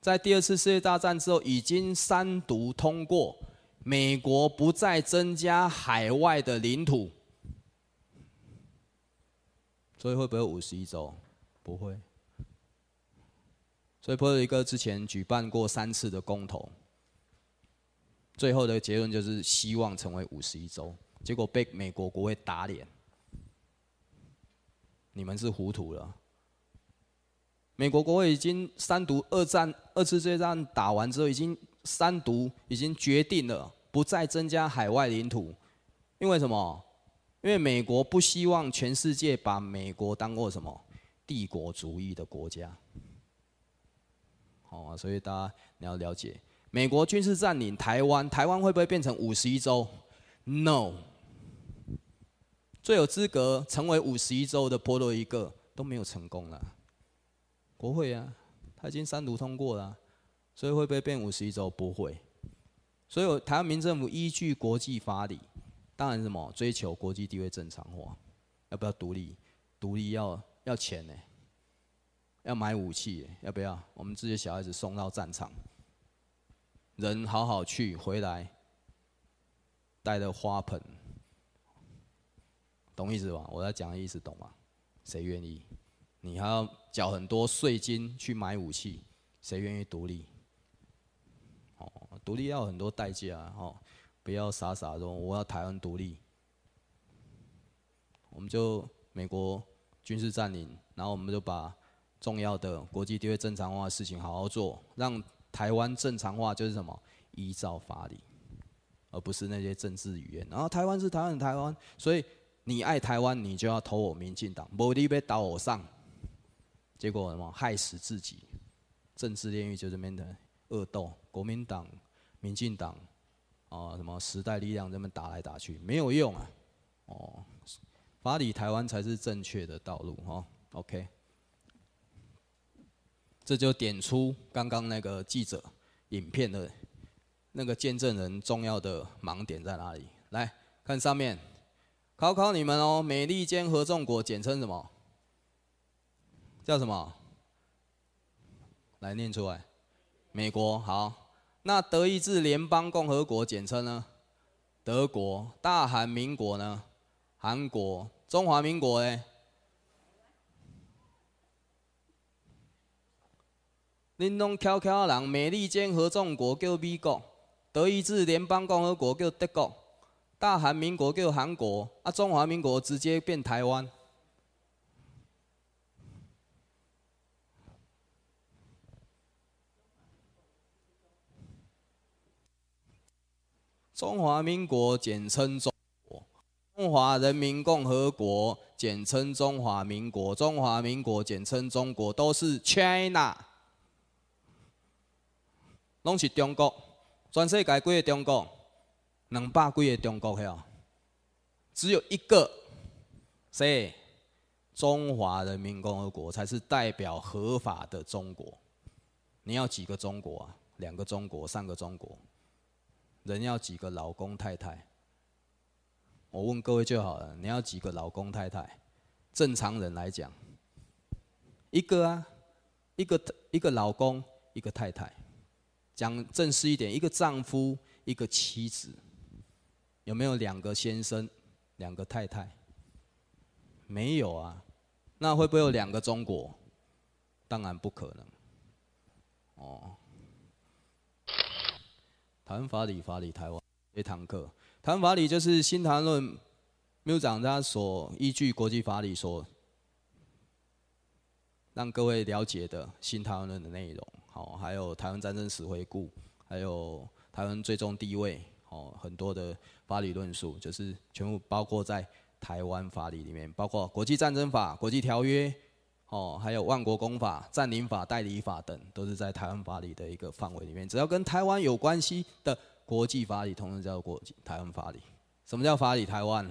在第二次世界大战之后，已经三读通过，美国不再增加海外的领土。所以会不会五十一州？不会。所以波多黎哥之前举办过三次的公投，最后的结论就是希望成为五十一州，结果被美国国会打脸。你们是糊涂了。美国国会已经三读二战，二次世界战打完之后，已经三读，已经决定了不再增加海外领土，因为什么？因为美国不希望全世界把美国当过什么帝国主义的国家。好，所以大家你要了解，美国军事占领台湾，台湾会不会变成五十一州？No。最有资格成为五十一州的波罗一个都没有成功了，国会啊，他已经三读通过了，所以会会变五十一州不会。所以台湾民政府依据国际法理，当然是么追求国际地位正常化，要不要独立？独立要要钱呢？要买武器要不要？我们这些小孩子送到战场，人好好去回来，带着花盆。懂意思吧？我在讲的意思懂吗？谁愿意？你还要缴很多税金去买武器？谁愿意独立？哦，独立要很多代价哦。不要傻傻说我要台湾独立。我们就美国军事占领，然后我们就把重要的国际地位正常化的事情好好做，让台湾正常化就是什么？依照法理，而不是那些政治语言。然后台湾是台湾，台湾所以。你爱台湾，你就要投我民进党，无立被倒我上，结果什么害死自己？政治炼狱就这么的恶斗，国民党、民进党啊，什么时代力量，这么打来打去没有用啊！哦，法理台湾才是正确的道路哈。OK，这就点出刚刚那个记者影片的那个见证人重要的盲点在哪里？来看上面。考考你们哦，美利坚合众国简称什么？叫什么？来念出来，美国。好，那德意志联邦共和国简称呢？德国。大韩民国呢？韩国。中华民国呢？恁拢悄悄人，美利坚合众国叫美国，德意志联邦共和国叫德国。大韩民国叫韩国，啊，中华民国直接变台湾。中华民国简称中，中华人民共和国简称中华民国，中华民国简称中国，都是 China，拢是中国，全世界归中国。能罢贵的中国了，只有一个，谁？中华人民共和国才是代表合法的中国。你要几个中国啊？两个中国，三个中国？人要几个老公太太？我问各位就好了。你要几个老公太太？正常人来讲，一个啊，一个一个老公，一个太太。讲正式一点，一个丈夫，一个妻子。有没有两个先生，两个太太？没有啊，那会不会有两个中国？当然不可能。哦，谈法理，法理台湾一堂课。谈法理就是新台湾论秘书长他所依据国际法理所让各位了解的新台湾论的内容。好，还有台湾战争史回顾，还有台湾最终地位。哦，很多的法理论述，就是全部包括在台湾法理里面，包括国际战争法、国际条约，哦，还有万国公法、占领法、代理法等，都是在台湾法理的一个范围里面。只要跟台湾有关系的国际法理，通常叫国际台湾法理。什么叫法理台湾？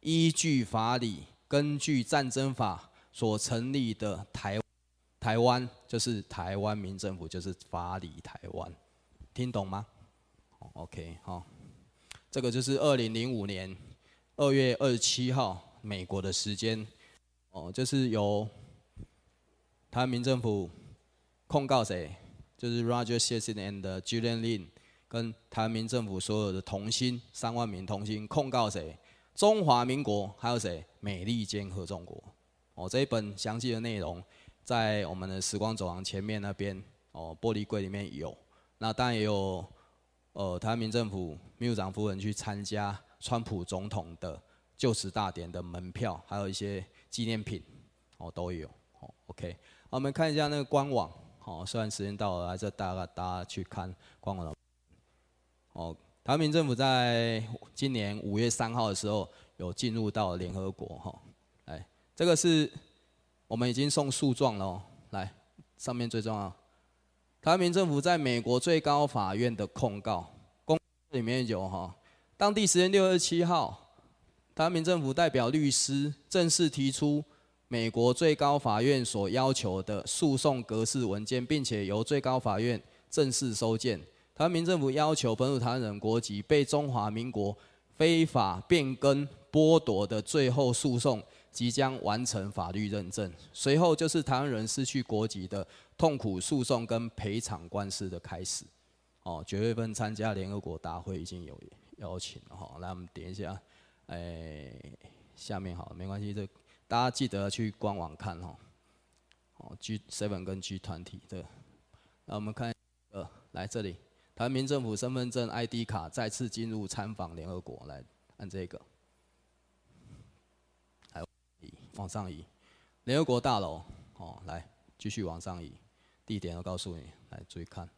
依据法理，根据战争法所成立的台台湾，就是台湾民政府，就是法理台湾。听懂吗？OK，好。这个就是二零零五年二月二十七号美国的时间，哦，就是由台湾民政府控告谁？就是 Roger j a c s o n and Julian Lin 跟台湾民政府所有的同心三万名同心控告谁？中华民国还有谁？美利坚合众国。哦，这一本详细的内容在我们的时光走廊前面那边哦玻璃柜里面有。那当然也有。呃，台湾民政府秘书长夫人去参加川普总统的就职大典的门票，还有一些纪念品，哦都有，哦 o k 我们看一下那个官网，好，虽然时间到了，还是大家大家去看官网的，哦，台湾民政府在今年五月三号的时候有进入到联合国，哈，哎，这个是我们已经送诉状了，哦，来，上面最重要。台湾民政府在美国最高法院的控告公里面有哈，当地时间六月七号，台湾民政府代表律师正式提出美国最高法院所要求的诉讼格式文件，并且由最高法院正式收件。台湾民政府要求本土台湾人国籍被中华民国非法变更剥夺的最后诉讼即将完成法律认证。随后就是台湾人失去国籍的。痛苦诉讼跟赔偿官司的开始。哦，九月份参加联合国大会已经有邀请了哈。来，我们点一下。哎，下面好，没关系，这大家记得去官网看哈。哦，g seven 跟 G 团体的。那我们看，呃，来这里，台民政府身份证 ID 卡再次进入参访联合国。来，按这个。来，移往上移，联合国大楼。哦，来，继续往上移。地点要告诉你，来注意看，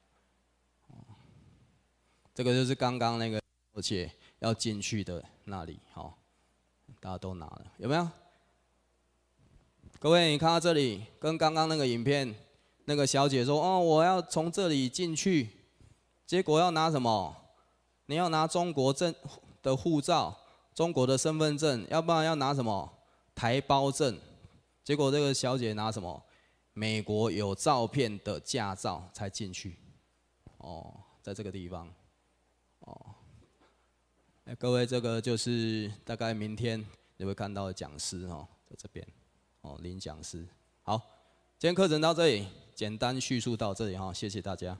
这个就是刚刚那个而且要进去的那里，好，大家都拿了有没有？各位，你看到这里，跟刚刚那个影片，那个小姐说，哦，我要从这里进去，结果要拿什么？你要拿中国证的护照、中国的身份证，要不然要拿什么？台胞证，结果这个小姐拿什么？美国有照片的驾照才进去，哦，在这个地方，哦，哎，各位，这个就是大概明天你会看到讲师哦，在这边，哦，领讲师。好，今天课程到这里，简单叙述到这里哈，谢谢大家。